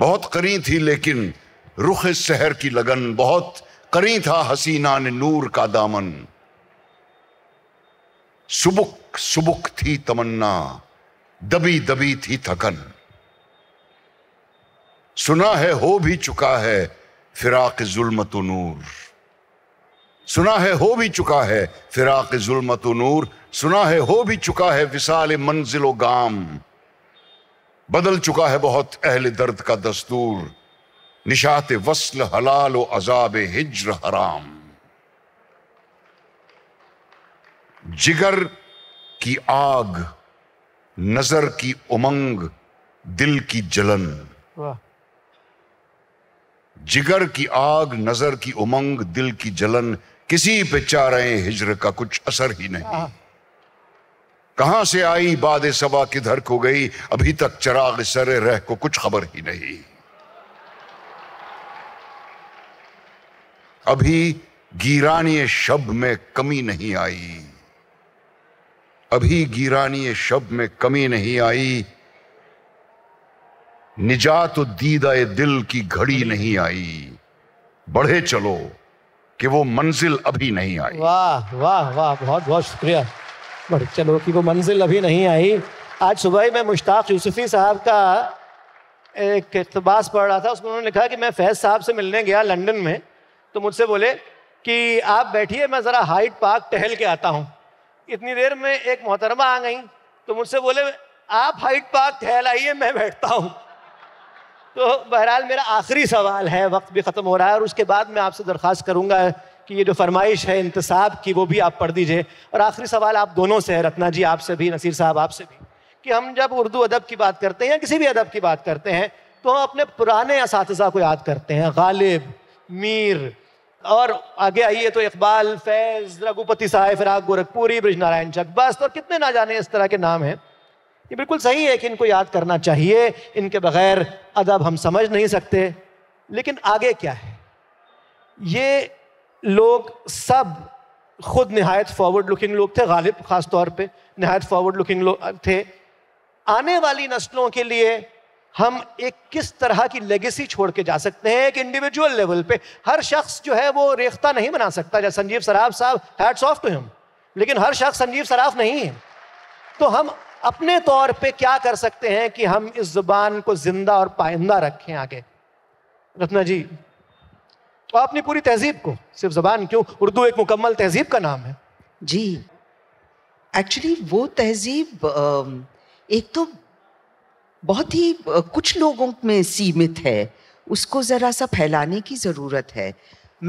बहुत करी थी लेकिन रुख शहर की लगन बहुत करी था हसीना ने नूर का दामन सुबुक सुबुक थी तमन्ना दबी दबी थी थकन सुना है हो भी चुका है फिराक जुलमत नूर सुना है हो भी चुका है फिराक जुलमत नूर सुना है हो भी चुका है विशाल मंजिल गाम बदल चुका है बहुत अहल दर्द का दस्तूर निशाते वसल हलाल व अजाब हिज्र हराम जिगर की आग नजर की उमंग दिल की जलन जिगर की आग नजर की उमंग दिल की जलन किसी पे चाह रहे हिजर का कुछ असर ही नहीं हाँ। कहां से आई बाद सबा किधर को गई अभी तक चराग सरे रह को कुछ खबर ही नहीं अभी गिरानी शब में कमी नहीं आई अभी गिरानी शब में कमी नहीं आई निजात दीदा दिल की घड़ी नहीं आई बढ़े चलो कि वो मंजिल अभी नहीं आई वाह वाह वाह बहुत बहुत शुक्रिया बढ़े चलो कि वो मंजिल अभी नहीं आई आज सुबह ही मैं मुश्ताक यूसुफी साहब का एक इकतबास पढ़ रहा था उसमें उन्होंने लिखा कि मैं फैज साहब से मिलने गया लंदन में तो मुझसे बोले कि आप बैठिए मैं ज़रा हाइट पार्क टहल के आता हूँ इतनी देर में एक मोहतरमा आ गई तो मुझसे बोले आप हाइट पार्क टहल आइए मैं बैठता हूँ तो बहरहाल मेरा आखिरी सवाल है वक्त भी ख़त्म हो रहा है और उसके बाद मैं आपसे दरख्वास्त करूँगा कि ये जो फरमाइश है इंतसाब की वो भी आप पढ़ दीजिए और आखिरी सवाल आप दोनों से है रत्ना जी आपसे भी नसीर साहब आपसे भी कि हम जब उर्दू अदब की बात करते हैं या किसी भी अदब की बात करते हैं तो हम अपने पुराने इस को याद करते हैं गालिब मीर और आगे आइए तो इकबाल फैज़ रघुपति साहेब फिराग गोरखपुरी ब्रज नारायण चकबस्त और कितने ना जाने इस तरह के नाम हैं ये बिल्कुल सही है कि इनको याद करना चाहिए इनके बगैर अदब हम समझ नहीं सकते लेकिन आगे क्या है ये लोग सब खुद नहायत फॉरवर्ड लुकिंग लोग थे गालिब ख़ास तौर पे नहायत फॉरवर्ड लुकिंग लोग थे आने वाली नस्लों के लिए हम एक किस तरह की लेगेसी छोड़ के जा सकते हैं एक इंडिविजुअल लेवल पे हर शख्स जो है वो रेख्ता नहीं बना सकता जैसे संजीव सराफ साहब हैट्स ऑफ टू हिम लेकिन हर शख्स संजीव सराफ नहीं है तो हम अपने तौर पे क्या कर सकते हैं कि हम इस जुबान को जिंदा और पाइंदा रखें आगे रत्ना जी तो अपनी पूरी तहजीब को सिर्फ जबान क्यों उर्दू एक मुकम्मल तहजीब का नाम है जी एक्चुअली वो तहजीब एक तो बहुत ही कुछ लोगों में सीमित है उसको ज़रा सा फैलाने की ज़रूरत है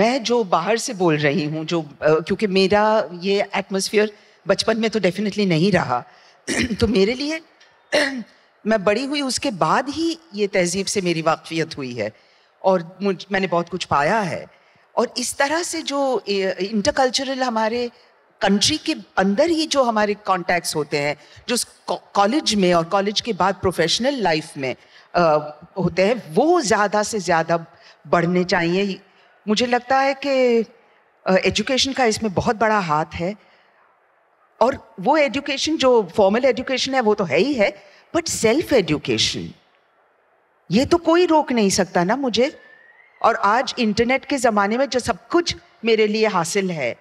मैं जो बाहर से बोल रही हूँ जो क्योंकि मेरा ये एटमोसफियर बचपन में तो डेफिनेटली नहीं रहा तो मेरे लिए मैं बड़ी हुई उसके बाद ही ये तहजीब से मेरी वाकफियत हुई है और मैंने बहुत कुछ पाया है और इस तरह से जो इंटरकल्चरल हमारे कंट्री के अंदर ही जो हमारे कॉन्टैक्ट्स होते हैं जो कॉलेज में और कॉलेज के बाद प्रोफेशनल लाइफ में आ, होते हैं वो ज़्यादा से ज़्यादा बढ़ने चाहिए मुझे लगता है कि एजुकेशन का इसमें बहुत बड़ा हाथ है और वो एजुकेशन जो फॉर्मल एजुकेशन है वो तो है ही है बट सेल्फ एजुकेशन ये तो कोई रोक नहीं सकता ना मुझे और आज इंटरनेट के ज़माने में जो सब कुछ मेरे लिए हासिल है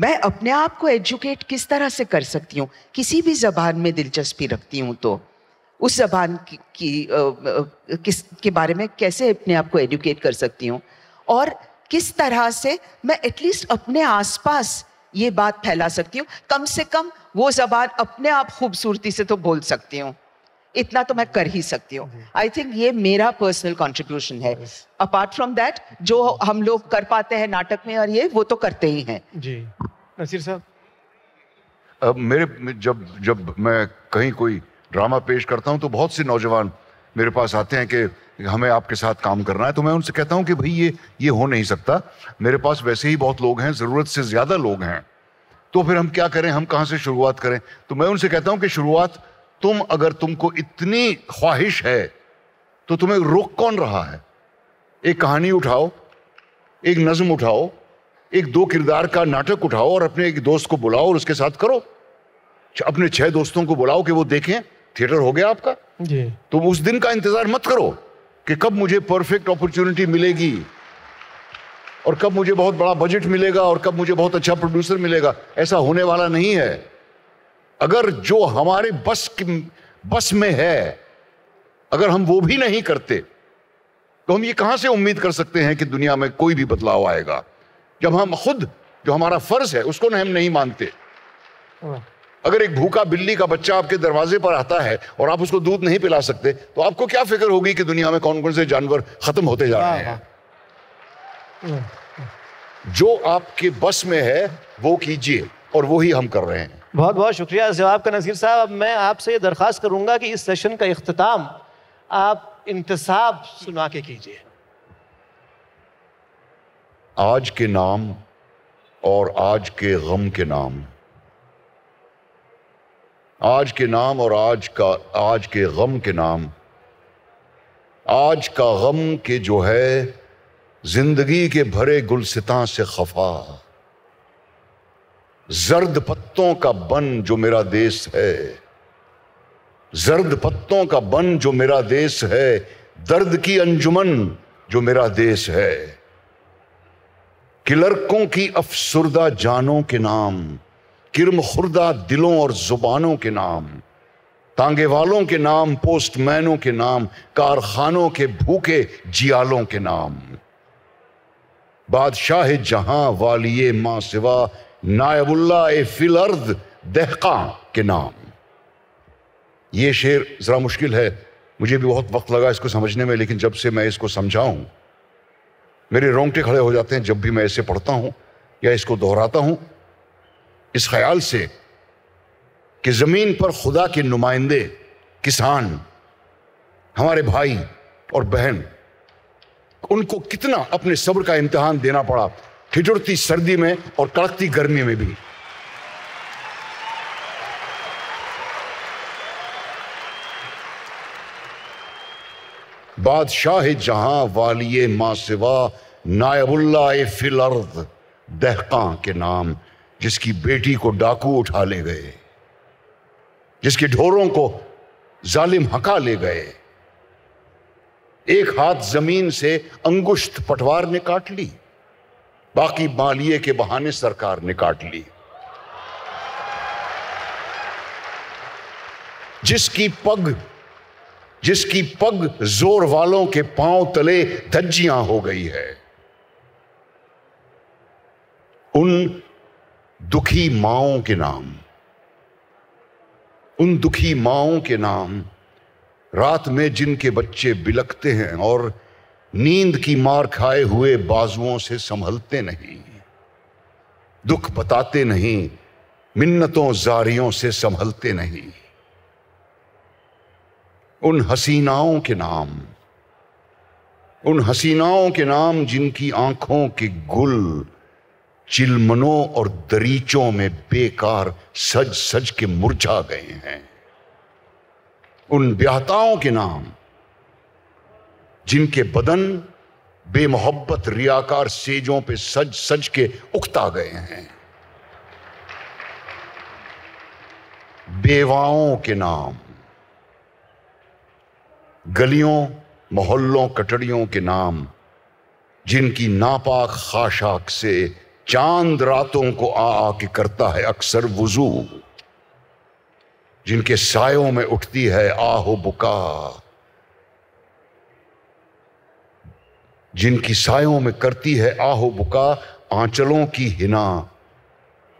मैं अपने आप को एजुकेट किस तरह से कर सकती हूँ किसी भी जबान में दिलचस्पी रखती हूँ तो उस जबान की, की आ, आ, किस के बारे में कैसे अपने आप को एजुकेट कर सकती हूँ और किस तरह से मैं एटलीस्ट अपने आसपास ये बात फैला सकती हूँ कम से कम वो जबान अपने आप खूबसूरती से तो बोल सकती हूँ इतना तो मैं कर ही सकती हूँ आई थिंक ये मेरा पर्सनल कॉन्ट्रीब्यूशन है अपार्ट फ्रॉम दैट जो हम लोग कर पाते हैं नाटक में और ये वो तो करते ही हैं जी नसीर साहब अब मेरे जब जब मैं कहीं कोई ड्रामा पेश करता हूँ तो बहुत से नौजवान मेरे पास आते हैं कि हमें आपके साथ काम करना है तो मैं उनसे कहता हूं कि भाई ये ये हो नहीं सकता मेरे पास वैसे ही बहुत लोग हैं ज़रूरत से ज़्यादा लोग हैं तो फिर हम क्या करें हम कहाँ से शुरुआत करें तो मैं उनसे कहता हूँ कि शुरुआत तुम अगर तुमको इतनी ख्वाहिश है तो तुम्हें रोक कौन रहा है एक कहानी उठाओ एक नज्म उठाओ एक दो किरदार का नाटक उठाओ और अपने एक दोस्त को बुलाओ और उसके साथ करो अपने छह दोस्तों को बुलाओ कि वो देखें थिएटर हो गया आपका जी तुम उस दिन का इंतजार मत करो कि कब मुझे परफेक्ट अपॉर्चुनिटी मिलेगी और कब मुझे बहुत बड़ा बजट मिलेगा और कब मुझे बहुत अच्छा प्रोड्यूसर मिलेगा ऐसा होने वाला नहीं है अगर जो हमारे बस बस में है अगर हम वो भी नहीं करते तो हम ये कहां से उम्मीद कर सकते हैं कि दुनिया में कोई भी बदलाव आएगा जब हम खुद जो हमारा फर्ज है उसको हम नहीं मानते अगर एक भूखा बिल्ली का बच्चा आपके दरवाजे पर आता है और आप उसको दूध नहीं पिला सकते तो आपको क्या फिक्र होगी कि दुनिया में कौन कौन से जानवर खत्म होते जा रहे हैं जो आपके बस में है वो कीजिए और वो ही हम कर रहे हैं बहुत बहुत शुक्रिया जवाब का नज़ीर साहब अब मैं आपसे ये दरख्वास्त करूंगा कि इस सेशन का अख्ताम आप इंतसाब सुना के कीजिए आज के नाम और आज के गम के नाम आज के नाम और आज का आज के गम के नाम आज का गम के जो है जिंदगी के भरे गुलसिता से खफा जर्द पत्तों का बन जो मेरा देश है जर्द पत्तों का बन जो मेरा देश है दर्द की अंजुमन जो मेरा देश है किलरकों की अफसरदा जानों के नाम किरम खुर्दा दिलों और ज़ुबानों के नाम तांगे वालों के नाम पोस्टमैनों के नाम कारखानों के भूखे जियालों के नाम बादशाह जहां वालिय मां सिवा नायबुल्ला फिल अर्द दहका के नाम ये शेर ज़रा मुश्किल है मुझे भी बहुत वक्त लगा इसको समझने में लेकिन जब से मैं इसको समझाऊं मेरे रोंगटे खड़े हो जाते हैं जब भी मैं इसे पढ़ता हूं या इसको दोहराता हूं इस ख्याल से कि ज़मीन पर खुदा के नुमाइंदे किसान हमारे भाई और बहन उनको कितना अपने सब्र का इम्तहान देना पड़ा ठिठुरती सर्दी में और कड़कती गर्मी में भी बादशाह जहां वालिय मासिवा नायबुल्ला फिल दहका के नाम जिसकी बेटी को डाकू उठा ले गए जिसके ढोरों को जालिम हका ले गए एक हाथ जमीन से अंगुश्त पटवार ने काट ली बाकी मालिए के बहाने सरकार ने काट ली जिसकी पग जिसकी पग जोर वालों के पांव तले धज्जियां हो गई है उन दुखी माओ के नाम उन दुखी माओ के नाम रात में जिनके बच्चे बिलकते हैं और नींद की मार खाए हुए बाजुओं से संभलते नहीं दुख बताते नहीं मिन्नतों जारियों से संभलते नहीं उन हसीनाओं के नाम उन हसीनाओं के नाम जिनकी आंखों के गुल चिलमनों और दरीचों में बेकार सज सज के मुरझा गए हैं उन ब्याहताओं के नाम जिनके बदन बेमोहब्बत रियाकार सेजों पे सज सज के उकता गए हैं बेवाओं के नाम गलियों मोहल्लों कटड़ियों के नाम जिनकी नापाक खाशाक से चांद रातों को आ आके करता है अक्सर वजू जिनके सायों में उठती है आहो बुका जिनकी सायों में करती है आहो बुका आंचलों की हिना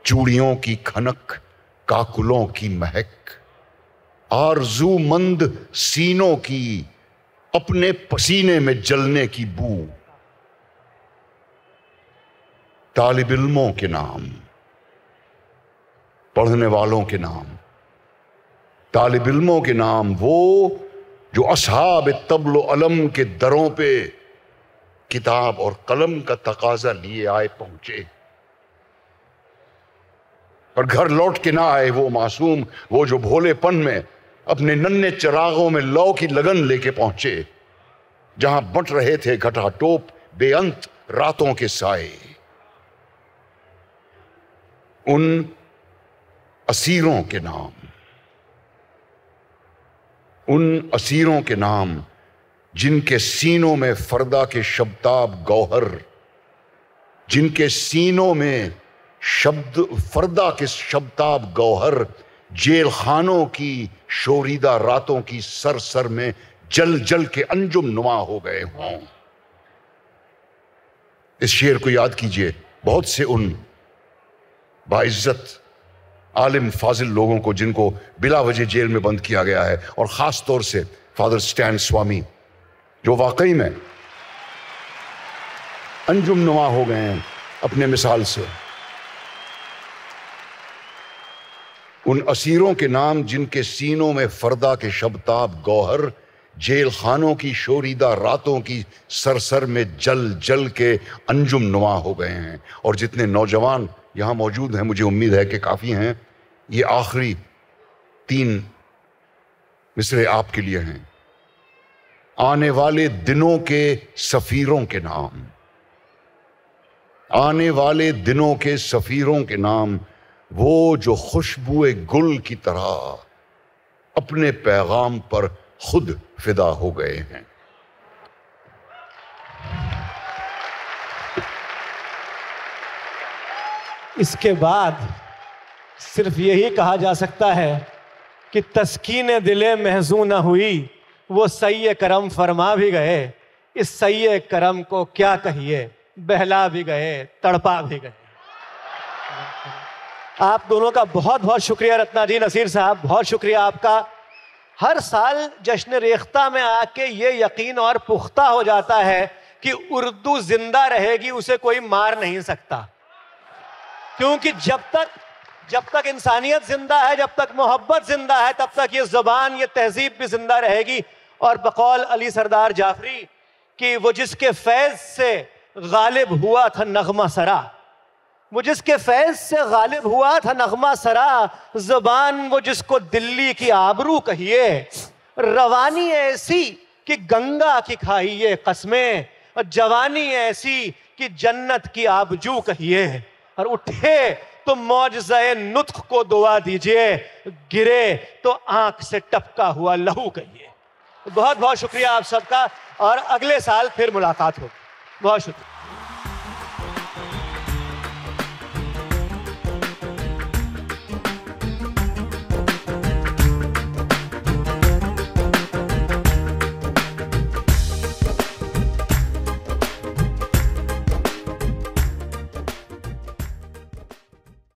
चूड़ियों की खनक काकुलों की महक आरजूमंद सीनों की अपने पसीने में जलने की बू तालिब इल्मों के नाम पढ़ने वालों के नाम तालिब इल्मों के नाम वो जो असहाब तबल अलम के दरों पे किताब और कलम का तकाजा लिए आए पहुंचे और घर लौट के ना आए वो मासूम वो जो भोलेपन में अपने नन्हे चिरागों में लौ की लगन लेके पहुंचे जहां बट रहे थे घटा टोप बेअंत रातों के साए उन असीरों के नाम उन असीरों के नाम जिनके सीनों में फरदा के शब्दाब गौहर जिनके सीनों में शब्द फरदा के शब्दाब गौहर जेल खानों की शोरीदा रातों की सर सर में जल जल के अंजुम नुमा हो गए हों इस शेर को याद कीजिए बहुत से उन बाइज्जत आलिम फाजिल लोगों को जिनको बिला वजह जेल में बंद किया गया है और ख़ास तौर से फादर स्टैंड स्वामी जो वाकई में अंजुम नुमा हो गए हैं अपने मिसाल से उन असीरों के नाम जिनके सीनों में फरदा के शबताब गौहर जेल खानों की शोरीदा रातों की सर सर में जल जल के अंजुम नुमा हो गए हैं और जितने नौजवान यहाँ मौजूद हैं मुझे उम्मीद है कि काफ़ी हैं ये आखिरी तीन मिसरे आपके लिए हैं आने वाले दिनों के सफ़ीरों के नाम आने वाले दिनों के सफ़ीरों के नाम वो जो खुशबू गुल की तरह अपने पैगाम पर खुद फिदा हो गए हैं इसके बाद सिर्फ यही कहा जा सकता है कि तस्कीन दिले महजू न हुई वो सै करम फरमा भी गए इस सै करम को क्या कहिए बहला भी गए तड़पा भी गए आप दोनों का बहुत बहुत शुक्रिया रत्ना जी नसीर साहब बहुत शुक्रिया आपका हर साल जश्न रेख्ता में आके ये यकीन और पुख्ता हो जाता है कि उर्दू जिंदा रहेगी उसे कोई मार नहीं सकता क्योंकि जब तक जब तक इंसानियत जिंदा है जब तक मोहब्बत जिंदा है तब तक ये जुबान ये तहजीब भी जिंदा रहेगी और बकौल अली सरदार जाफरी कि वो जिसके फैज़ से गालिब हुआ था नगमा सरा वो जिसके फैज से गालिब हुआ था नगमा सरा जुबान वो जिसको दिल्ली की आबरू कहिए रवानी ऐसी कि गंगा की खाइए कस्में और जवानी ऐसी कि जन्नत की आबजू कहिए और उठे तो मौजय नुत्ख को दुआ दीजिए गिरे तो आंख से टपका हुआ लहू कहिए बहुत बहुत शुक्रिया आप सबका और अगले साल फिर मुलाकात होगी बहुत शुक्रिया